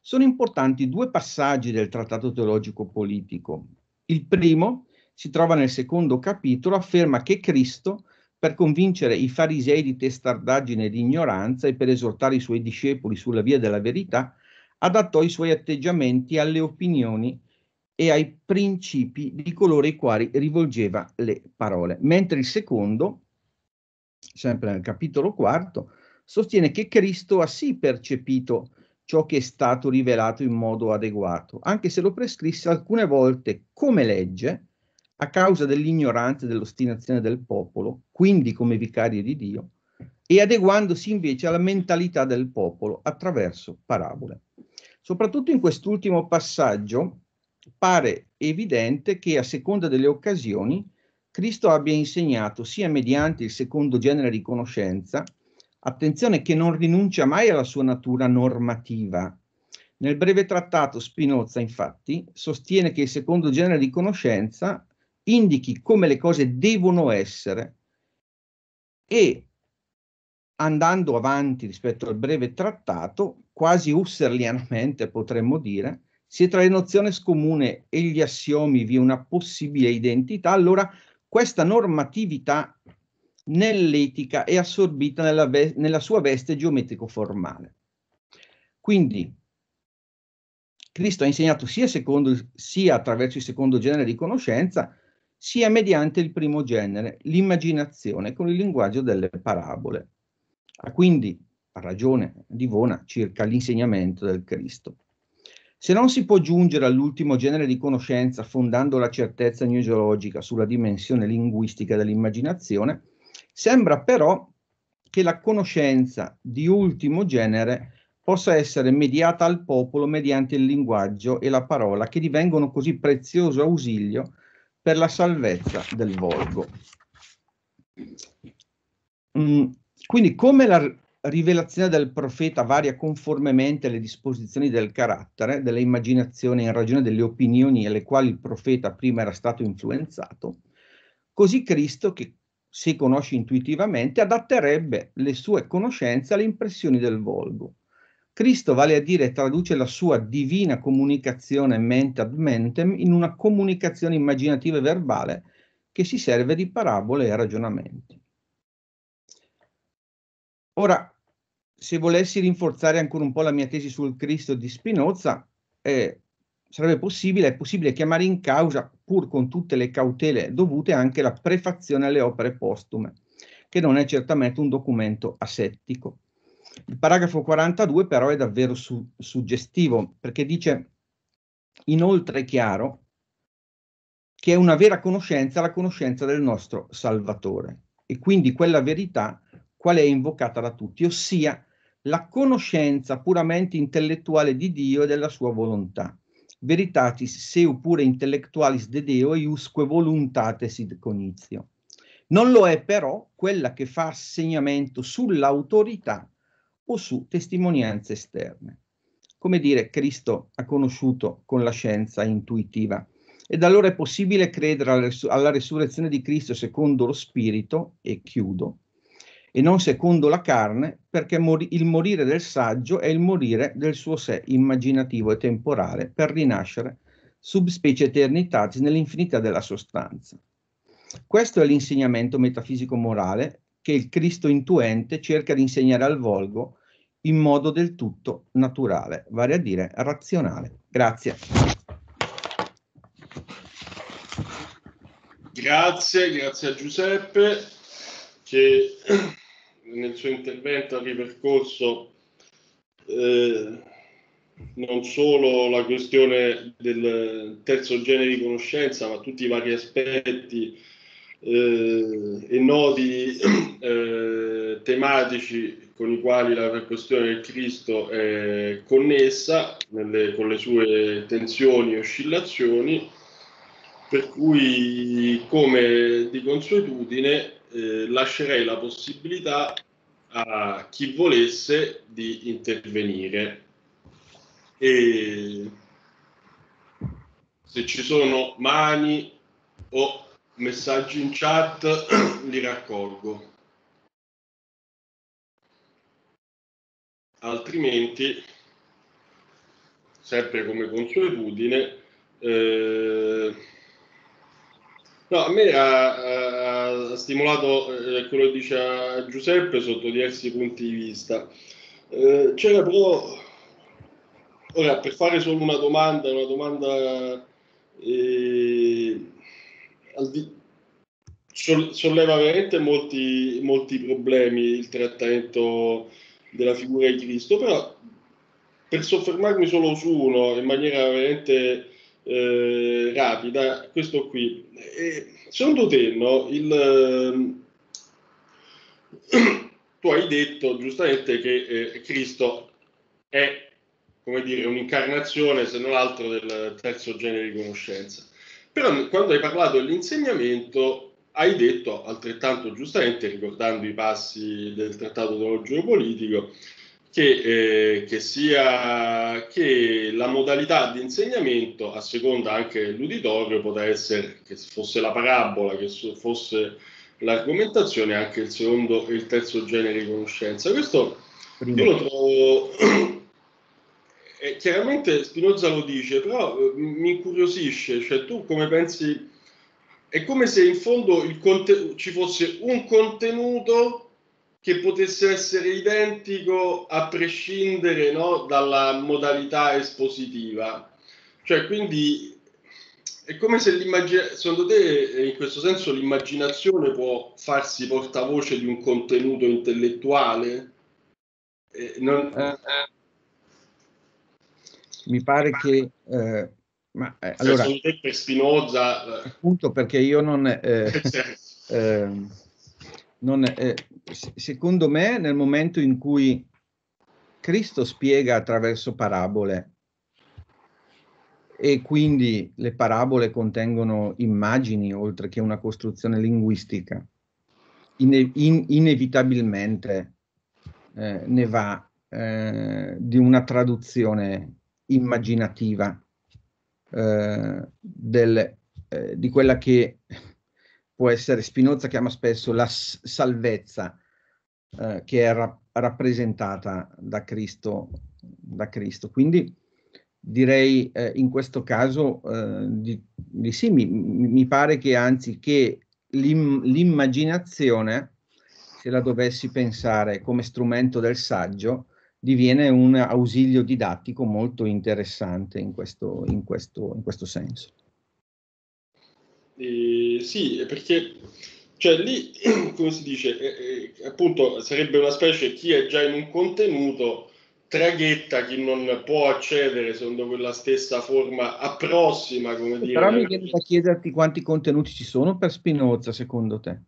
Sono importanti due passaggi del trattato teologico politico. Il primo si trova nel secondo capitolo, afferma che Cristo, per convincere i farisei di testardaggine e di ignoranza e per esortare i suoi discepoli sulla via della verità, adattò i suoi atteggiamenti alle opinioni e ai principi di coloro ai quali rivolgeva le parole, mentre il secondo sempre nel capitolo quarto, sostiene che Cristo ha sì percepito ciò che è stato rivelato in modo adeguato, anche se lo prescrisse alcune volte come legge a causa dell'ignoranza e dell'ostinazione del popolo, quindi come vicario di Dio, e adeguandosi invece alla mentalità del popolo attraverso parabole. Soprattutto in quest'ultimo passaggio pare evidente che a seconda delle occasioni Cristo abbia insegnato sia mediante il secondo genere di conoscenza, attenzione che non rinuncia mai alla sua natura normativa. Nel breve trattato Spinoza, infatti, sostiene che il secondo genere di conoscenza indichi come le cose devono essere e, andando avanti rispetto al breve trattato, quasi usserlianamente potremmo dire, se tra le nozioni scomune e gli assiomi vi è una possibile identità, allora questa normatività nell'etica è assorbita nella, ve- nella sua veste geometrico-formale. Quindi Cristo ha insegnato sia, secondo, sia attraverso il secondo genere di conoscenza, sia mediante il primo genere, l'immaginazione, con il linguaggio delle parabole. Ha quindi ragione Divona circa l'insegnamento del Cristo. Se non si può giungere all'ultimo genere di conoscenza fondando la certezza gneseologica sulla dimensione linguistica dell'immaginazione, sembra però che la conoscenza di ultimo genere possa essere mediata al popolo mediante il linguaggio e la parola che divengono così prezioso ausilio per la salvezza del volgo. Mm, quindi come la rivelazione del profeta varia conformemente alle disposizioni del carattere, dell'immaginazione in ragione delle opinioni alle quali il profeta prima era stato influenzato, così Cristo, che si conosce intuitivamente, adatterebbe le sue conoscenze alle impressioni del volgo. Cristo, vale a dire, traduce la sua divina comunicazione mente ad mentem in una comunicazione immaginativa e verbale che si serve di parabole e ragionamenti. Ora, se volessi rinforzare ancora un po' la mia tesi sul Cristo di Spinoza, eh, sarebbe possibile, è possibile chiamare in causa, pur con tutte le cautele dovute, anche la prefazione alle opere postume, che non è certamente un documento asettico. Il paragrafo 42 però è davvero su- suggestivo, perché dice, inoltre chiaro che è una vera conoscenza la conoscenza del nostro Salvatore, e quindi quella verità qual è invocata da tutti, ossia la conoscenza puramente intellettuale di Dio e della sua volontà. Veritatis seu pure intellectualis de Deo iusque voluntatis id conizio. Non lo è però quella che fa assegnamento sull'autorità o su testimonianze esterne. Come dire, Cristo ha conosciuto con la scienza intuitiva ed allora è possibile credere alla, resur- alla resurrezione di Cristo secondo lo Spirito, e chiudo, e non secondo la carne, perché mor- il morire del saggio è il morire del suo sé immaginativo e temporale per rinascere subspecie eternitatis nell'infinità della sostanza. Questo è l'insegnamento metafisico-morale che il Cristo intuente cerca di insegnare al volgo in modo del tutto naturale, vale a dire razionale. Grazie. Grazie, grazie a Giuseppe che nel suo intervento ha ripercorso eh, non solo la questione del terzo genere di conoscenza, ma tutti i vari aspetti eh, e nodi eh, tematici con i quali la questione del Cristo è connessa nelle, con le sue tensioni e oscillazioni, per cui come di consuetudine eh, lascerei la possibilità a chi volesse di intervenire. E se ci sono mani o messaggi in chat, li raccolgo. Altrimenti, sempre come consuetudine, eh, No, a me ha, eh, eh, ha stimolato eh, quello che dice Giuseppe sotto diversi punti di vista. Eh, c'era però, ora per fare solo una domanda, una domanda eh, di... solleva veramente molti, molti problemi il trattamento della figura di Cristo, però per soffermarmi solo su uno in maniera veramente eh, rapida, questo qui. E, secondo te, no, il, ehm, tu hai detto giustamente che eh, Cristo è, come dire, un'incarnazione, se non altro, del terzo genere di conoscenza. Però quando hai parlato dell'insegnamento, hai detto altrettanto giustamente, ricordando i passi del trattato teologico politico, che, eh, che, sia, che la modalità di insegnamento, a seconda anche l'uditorio, potrà essere che fosse la parabola, che fosse l'argomentazione, anche il secondo e il terzo genere di conoscenza. Questo Prima. io lo trovo. eh, chiaramente Spinoza lo dice, però eh, mi incuriosisce, cioè tu come pensi, è come se in fondo il conte... ci fosse un contenuto che potesse essere identico a prescindere no, dalla modalità espositiva. Cioè, quindi è come se l'immaginazione, secondo te in questo senso l'immaginazione può farsi portavoce di un contenuto intellettuale? Eh, non... eh, mi pare che... Eh, ma, eh, cioè, allora, per Spinoza... Eh. Appunto perché io non... Eh, ehm, non eh, secondo me, nel momento in cui Cristo spiega attraverso parabole e quindi le parabole contengono immagini oltre che una costruzione linguistica, ine- in- inevitabilmente eh, ne va eh, di una traduzione immaginativa eh, del, eh, di quella che può essere, Spinoza chiama spesso la salvezza eh, che è ra- rappresentata da Cristo, da Cristo. Quindi direi eh, in questo caso eh, di, di, sì, mi, mi, pare che anziché l'im- l'immaginazione, se la dovessi pensare come strumento del saggio, diviene un ausilio didattico molto interessante in questo, in questo, in questo senso sì, perché cioè lì, come si dice, eh, eh, appunto sarebbe una specie chi è già in un contenuto traghetta chi non può accedere secondo quella stessa forma approssima, come dire. Però mi viene da chiederti quanti contenuti ci sono per Spinoza, secondo te?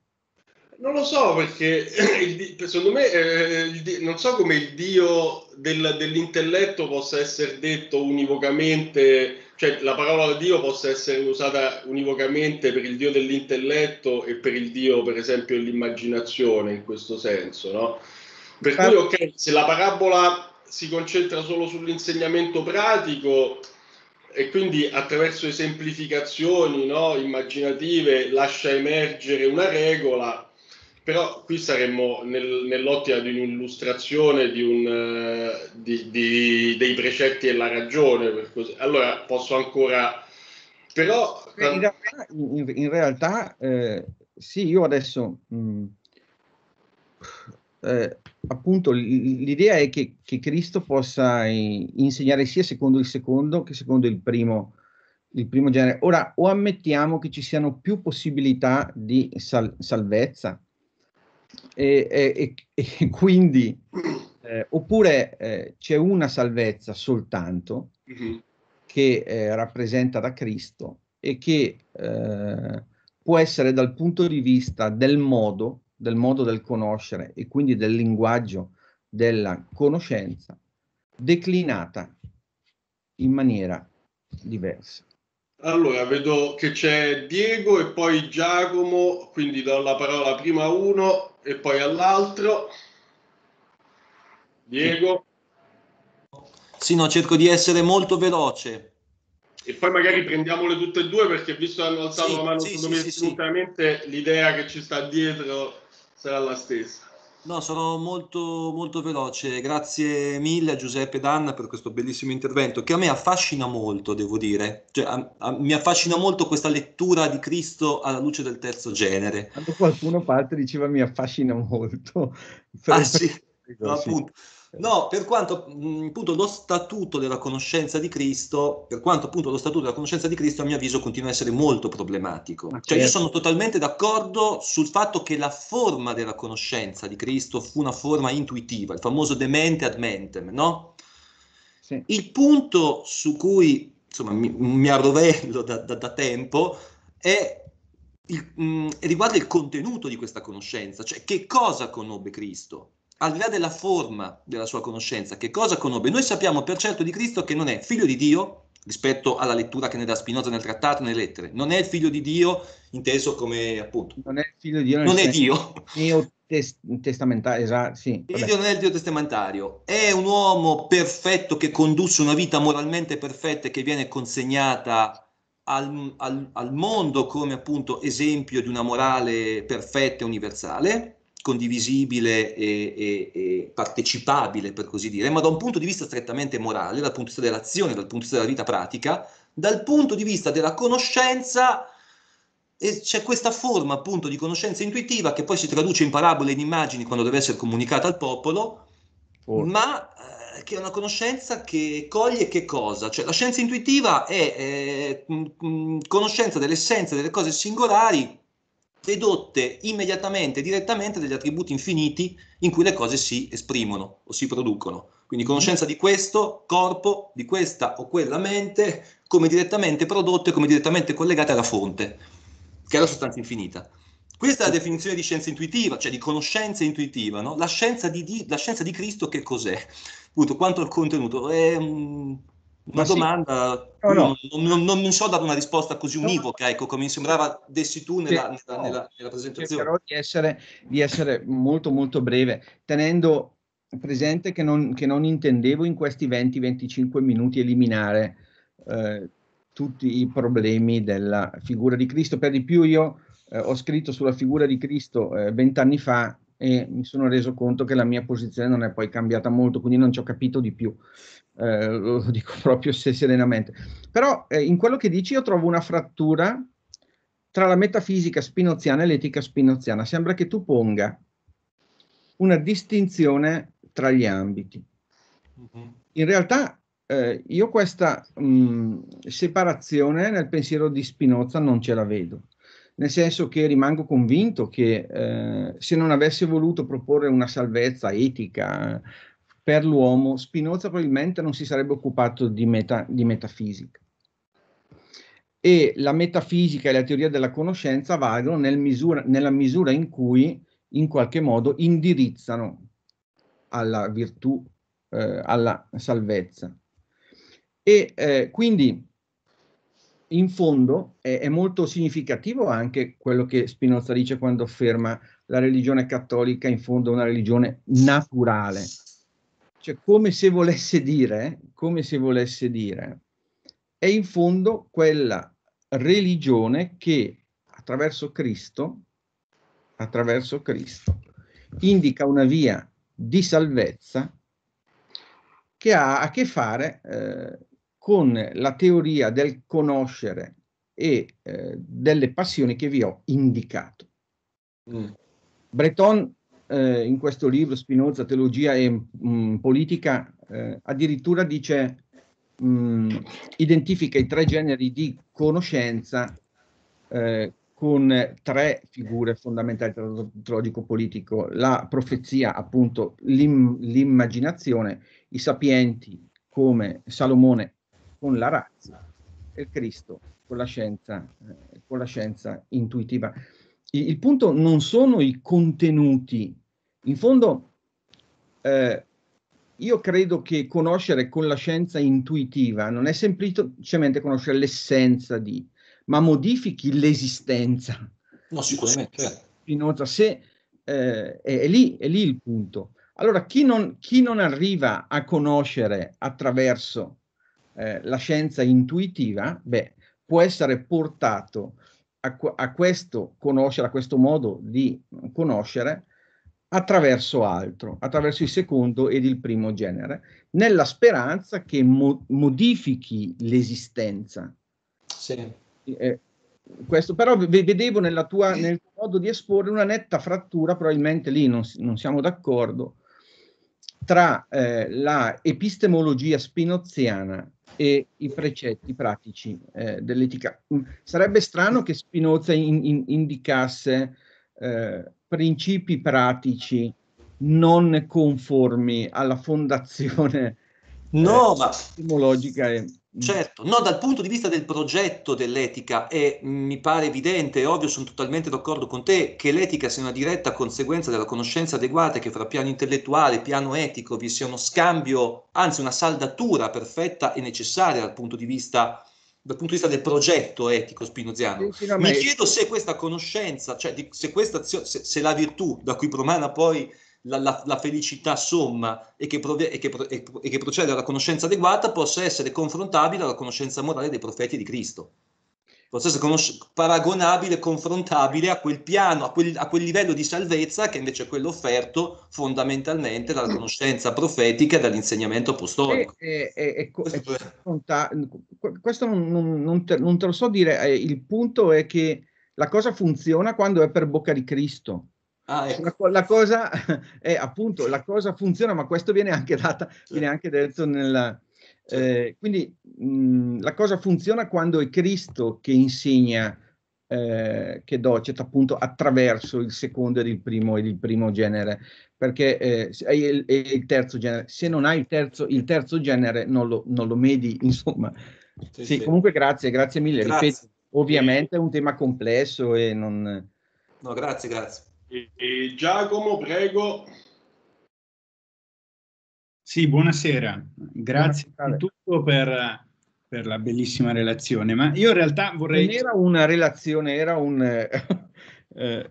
Non lo so perché secondo me eh, non so come il dio del, dell'intelletto possa essere detto univocamente cioè la parola Dio possa essere usata univocamente per il Dio dell'intelletto e per il Dio, per esempio, dell'immaginazione, in questo senso, no? Per cui, certo. ok, se la parabola si concentra solo sull'insegnamento pratico e quindi attraverso esemplificazioni no, immaginative lascia emergere una regola, però qui saremmo nel, nell'ottica di un'illustrazione di un, eh, di, di, dei precetti e la ragione. Allora posso ancora... Però... In ehm, realtà, in, in realtà eh, sì, io adesso... Mh, mm, eh, appunto l'idea è che, che Cristo possa eh, insegnare sia secondo il secondo che secondo il primo, il primo genere. Ora, o ammettiamo che ci siano più possibilità di sal- salvezza, e, e, e quindi, mm. eh, oppure eh, c'è una salvezza soltanto mm-hmm. che eh, rappresenta da Cristo e che eh, può essere dal punto di vista del modo, del modo del conoscere e quindi del linguaggio della conoscenza declinata in maniera diversa. Allora, vedo che c'è Diego e poi Giacomo, quindi do la parola prima a uno e poi all'altro. Diego. Sì, no, cerco di essere molto veloce. E poi magari prendiamole tutte e due perché visto che hanno alzato sì, la mano, sì, secondo sì, me sì, assolutamente l'idea che ci sta dietro sarà la stessa. No, sarò molto, molto veloce. Grazie mille a Giuseppe Danna per questo bellissimo intervento che a me affascina molto, devo dire. Cioè, a, a, mi affascina molto questa lettura di Cristo alla luce del terzo genere. Quando qualcuno parte diceva mi affascina molto. Per ah, sì. No, appunto. No, per quanto appunto lo statuto della conoscenza di Cristo, per quanto appunto lo statuto della conoscenza di Cristo, a mio avviso, continua a essere molto problematico. Cioè, io certo. sono totalmente d'accordo sul fatto che la forma della conoscenza di Cristo fu una forma intuitiva, il famoso de mente ad mentem, no? Sì. Il punto su cui insomma mi, mi arrovello da, da, da tempo è il, mh, riguarda il contenuto di questa conoscenza, cioè che cosa conobbe Cristo al di là della forma della sua conoscenza, che cosa conobbe? Noi sappiamo per certo di Cristo che non è figlio di Dio, rispetto alla lettura che ne dà Spinoza nel trattato, nelle lettere, non è il figlio di Dio inteso come appunto... Non è figlio di Dio. Non è Dio. Dio tes- testamentario, esatto, sì. Dio non è il Dio testamentario, è un uomo perfetto che condusse una vita moralmente perfetta e che viene consegnata al, al, al mondo come appunto esempio di una morale perfetta e universale condivisibile e, e, e, partecipabile, per così dire, ma da un punto di vista strettamente morale, dal punto di vista dell'azione, dal punto di vista della vita pratica, dal punto di vista della conoscenza, c'è questa forma appunto di conoscenza intuitiva che poi si traduce in parabole e in immagini quando deve essere comunicata al popolo, oh. ma eh, che è una conoscenza che coglie che cosa? Cioè la scienza intuitiva è eh, mm, mm, conoscenza dell'essenza delle cose singolari dedotte immediatamente, direttamente dagli attributi infiniti in cui le cose si esprimono o si producono. Quindi mhm. conoscenza di questo corpo, di questa o quella mente, come direttamente prodotte, come direttamente collegate alla fonte, che è la sostanza infinita. Questa è la definizione di scienza intuitiva, cioè di conoscenza intuitiva. No? La, scienza di, di, la, scienza di, Cristo che cos'è? Appunto, quanto al contenuto? È, una sì. domanda, no, no. Mm, non, non, non, non, so dare una risposta così univoca, ecco, come mi sembrava dessi tu nella, sì, nella, no. nella, nella presentazione. Cercherò di essere, di essere molto molto breve, tenendo presente che non, che non intendevo in questi 20-25 minuti eliminare eh, tutti i problemi della figura di Cristo. Per di più io eh, ho scritto sulla figura di Cristo eh, vent'anni eh, fa e mi sono reso conto che la mia posizione non è poi cambiata molto, quindi non ci ho capito di più, eh, lo dico proprio serenamente. Però eh, in quello che dici io trovo una frattura tra la metafisica spinoziana e l'etica spinoziana. Sembra che tu ponga una distinzione tra gli ambiti. Mm-hmm. In realtà eh, io questa mh, mm, separazione nel pensiero di Spinoza non ce la vedo nel senso che rimango convinto che eh, se non avesse voluto proporre una salvezza etica eh, per l'uomo, Spinoza probabilmente non si sarebbe occupato di, meta, di metafisica. E la metafisica e la teoria della conoscenza valgono nel misura, nella misura in cui in qualche modo indirizzano alla virtù, eh, alla salvezza. E eh, quindi in fondo è, è, molto significativo anche quello che Spinoza dice quando afferma la religione cattolica in fondo è una religione naturale. Cioè, come se volesse dire, come se volesse dire, è in fondo quella religione che attraverso Cristo, attraverso Cristo, indica una via di salvezza che ha a che fare eh, con la teoria del conoscere e eh, delle passioni che vi ho indicato. Mm. Breton eh, in questo libro Spinoza, Teologia e mh, mm, Politica eh, addirittura dice mh, mm, identifica i tre generi di conoscenza eh, con tre figure fondamentali tra teologico politico, la profezia, appunto l'im, l'immaginazione, i sapienti come Salomone con la razza e Cristo con la scienza, eh, con la scienza intuitiva. Il, il, punto non sono i contenuti, in fondo eh, io credo che conoscere con la scienza intuitiva non è semplicemente conoscere l'essenza di, ma modifichi l'esistenza. No, sicuramente. Spinoza, certo. se, eh, è, è, lì, è lì il punto. Allora, chi non, chi non, arriva a conoscere attraverso eh, la scienza intuitiva, beh, può essere portato a, a, questo conoscere, a questo modo di conoscere attraverso altro, attraverso il secondo ed il primo genere, nella speranza che mo- modifichi l'esistenza. Sì. Eh, questo però vedevo nella tua, nel tuo modo di esporre una netta frattura, probabilmente lì non, non siamo d'accordo, tra eh, la epistemologia spinoziana e i precetti pratici eh, dell'etica. Mm, sarebbe strano che Spinoza in, in, indicasse eh, principi pratici non conformi alla fondazione no, eh, ma... etimologica e Mm. Certo, no, dal punto di vista del progetto dell'etica è, mi pare evidente, è ovvio, sono totalmente d'accordo con te, che l'etica sia una diretta conseguenza della conoscenza adeguata e che fra piano intellettuale e piano etico vi sia uno scambio, anzi una saldatura perfetta e necessaria dal punto di vista, punto di vista del progetto etico spinoziano. Mi chiedo se questa conoscenza, cioè di, se, questa, se, se la virtù da cui promana poi la, la, la felicità somma e che, prove, e, che, e, e che procede alla conoscenza adeguata possa essere confrontabile alla conoscenza morale dei profeti di Cristo possa essere conos- paragonabile, confrontabile a quel piano, a quel, a quel, livello di salvezza che invece è quello offerto fondamentalmente dalla conoscenza profetica e dall'insegnamento apostolico. E, e, e, questo, questo non, non, te, non, te, lo so dire, eh, il punto è che la cosa funziona quando è per bocca di Cristo. Ah, cioè, ecco. la, la, cosa è appunto, la cosa funziona, ma questo viene anche data, viene anche detto nella... Eh, quindi mh, mm, la cosa funziona quando è Cristo che insegna eh, che docet appunto attraverso il secondo ed il primo ed il primo genere, perché eh, è, il, è, il, terzo genere. Se non hai il terzo, il terzo genere non lo, non lo medi, insomma. Sì, sì, sì. comunque grazie, grazie mille. Grazie. Ripeto, ovviamente è un tema complesso e non... No, grazie, grazie. E, e Giacomo, prego. Sì, buonasera. Grazie innanzitutto per, per, la bellissima relazione, ma io in realtà vorrei... Non era una relazione, era un... Eh,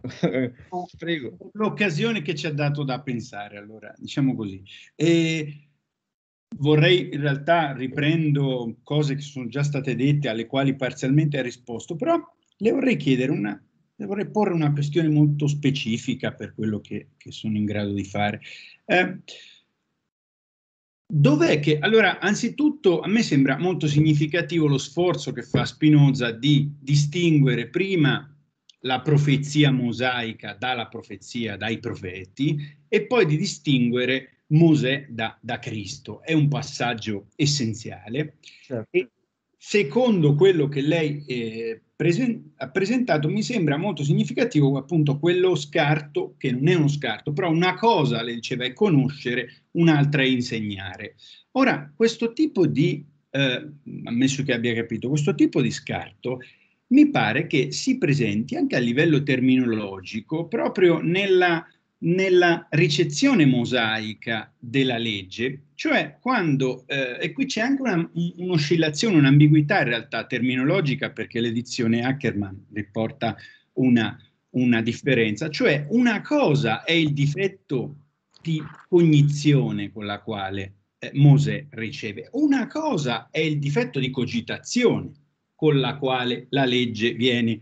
prego. L'occasione che ci ha dato da pensare, allora, diciamo così. E vorrei, in realtà, riprendo cose che sono già state dette, alle quali parzialmente ha risposto, però le vorrei chiedere una eh, vorrei porre una questione molto specifica per quello che, che sono in grado di fare. Eh, Dov'è che, allora, anzitutto a me sembra molto significativo lo sforzo che fa Spinoza di distinguere prima la profezia mosaica dalla profezia dai profeti e poi di distinguere Mosè da, da Cristo. È un passaggio essenziale certo. e, secondo quello che lei eh, presen- ha presentato, mi sembra molto significativo appunto quello scarto, che non è uno scarto, però una cosa, le diceva, è conoscere, un'altra è insegnare. Ora, questo tipo di, eh, ammesso che abbia capito, questo tipo di scarto mi pare che si presenti anche a livello terminologico proprio nella nella ricezione mosaica della legge, cioè quando, eh, e qui c'è anche una, un'oscillazione, un'ambiguità in realtà terminologica, perché l'edizione Ackerman riporta una, una differenza, cioè una cosa è il difetto di cognizione con la quale eh, Mosè riceve, una cosa è il difetto di cogitazione con la quale la legge viene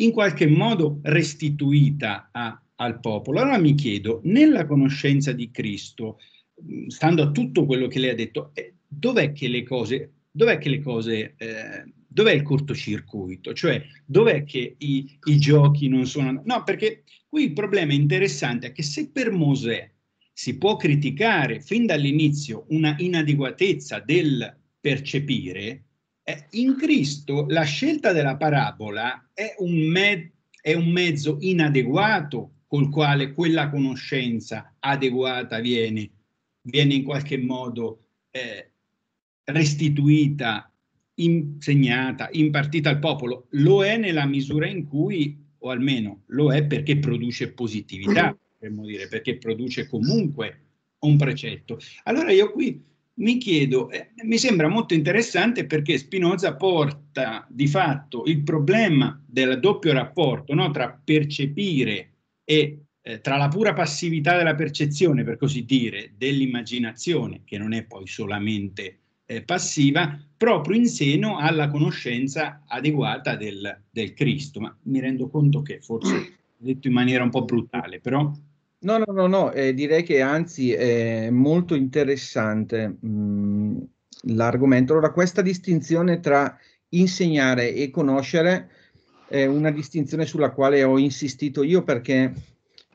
in qualche modo restituita a al popolo. Allora mi chiedo, nella conoscenza di Cristo, mm, stando a tutto quello che lei ha detto, eh, dov'è che le cose, dov'è che le cose, eh, dov'è il cortocircuito? Cioè, dov'è che i, i giochi non sono... No, perché qui il problema interessante è che se per Mosè si può criticare fin dall'inizio una inadeguatezza del percepire, eh, in Cristo la scelta della parabola è un, me- è un mezzo inadeguato col quale quella conoscenza adeguata viene, viene in qualche modo eh, restituita, insegnata, impartita al popolo. Lo è nella misura in cui, o almeno lo è perché produce positività, potremmo dire, perché produce comunque un precetto. Allora io qui mi chiedo, eh, mi sembra molto interessante perché Spinoza porta di fatto il problema del doppio rapporto no, tra percepire e eh, tra la pura passività della percezione, per così dire, dell'immaginazione, che non è poi solamente eh, passiva, proprio in seno alla conoscenza adeguata del, del Cristo. Ma mi rendo conto che forse detto in maniera un po' brutale, però No, no, no, no. Eh, direi che anzi è molto interessante mh, mm, l'argomento. Allora, questa distinzione tra insegnare e conoscere è eh, una distinzione sulla quale ho insistito io perché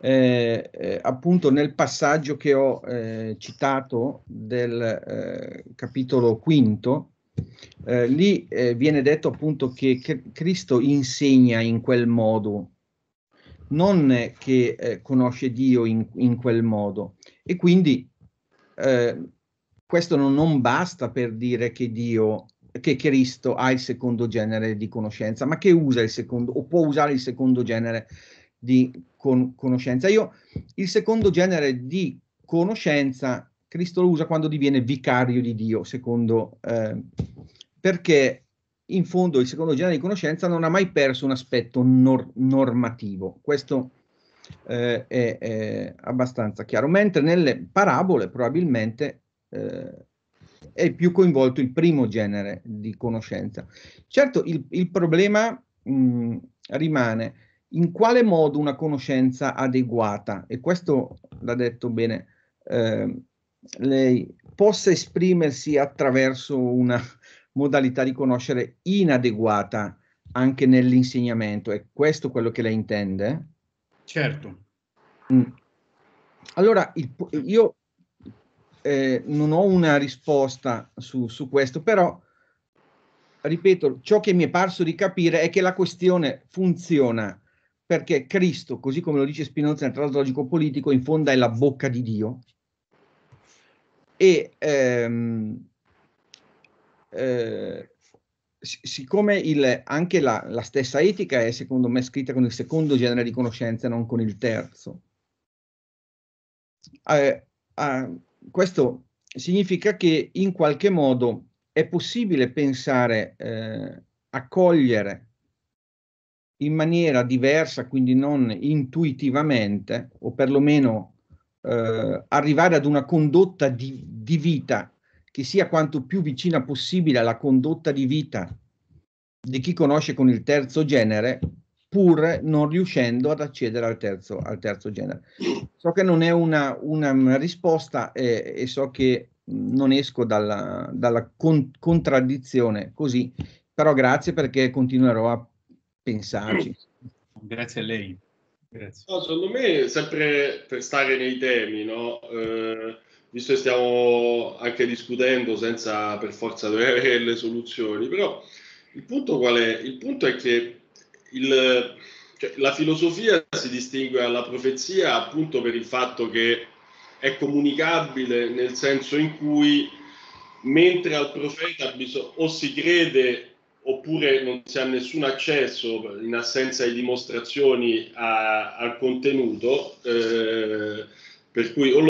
eh, eh, appunto nel passaggio che ho eh, citato del eh, capitolo quinto, eh, lì viene detto appunto che C- Cristo insegna in quel modo, non che conosce Dio in, in, quel modo. E quindi questo non, non basta per dire che Dio che Cristo ha il secondo genere di conoscenza, ma che usa il secondo o può usare il secondo genere di con, conoscenza. Io il secondo genere di conoscenza Cristo lo usa quando diviene vicario di Dio, secondo eh, perché in fondo il secondo genere di conoscenza non ha mai perso un aspetto nor- normativo. Questo eh, è, è, abbastanza chiaro, mentre nelle parabole probabilmente eh, è più coinvolto il primo genere di conoscenza. Certo, il, il problema mh, mm, rimane in quale modo una conoscenza adeguata, e questo l'ha detto bene eh, lei, possa esprimersi attraverso una modalità di conoscere inadeguata anche nell'insegnamento. È questo quello che lei intende? Certo. Mm. Allora, il, io eh, non ho una risposta su, su questo, però ripeto, ciò che mi è parso di capire è che la questione funziona perché Cristo, così come lo dice Spinoza nel trattato logico politico, in fondo è la bocca di Dio. E ehm, eh, siccome il, anche la, la, stessa etica è secondo me scritta con il secondo genere di conoscenza, non con il terzo, eh, eh, questo significa che in qualche modo è possibile pensare, eh, accogliere in maniera diversa, quindi non intuitivamente, o perlomeno eh, arrivare ad una condotta di, di vita che sia quanto più vicina possibile alla condotta di vita di chi conosce con il terzo genere, pur non riuscendo ad accedere al terzo, al terzo genere. So che non è una, una risposta eh, e so che non esco dalla, dalla con, contraddizione così, però grazie perché continuerò a pensarci. Grazie a lei. Grazie. No, secondo me, sempre per stare nei temi, no? eh, visto che stiamo anche discutendo senza per forza avere le soluzioni, però il punto qual è? Il punto è che il, cioè, la filosofia si distingue dalla profezia appunto per il fatto che è comunicabile nel senso in cui mentre al profeta bisog- o si crede oppure non si ha nessun accesso in assenza di dimostrazioni a, al contenuto, eh, per cui o lo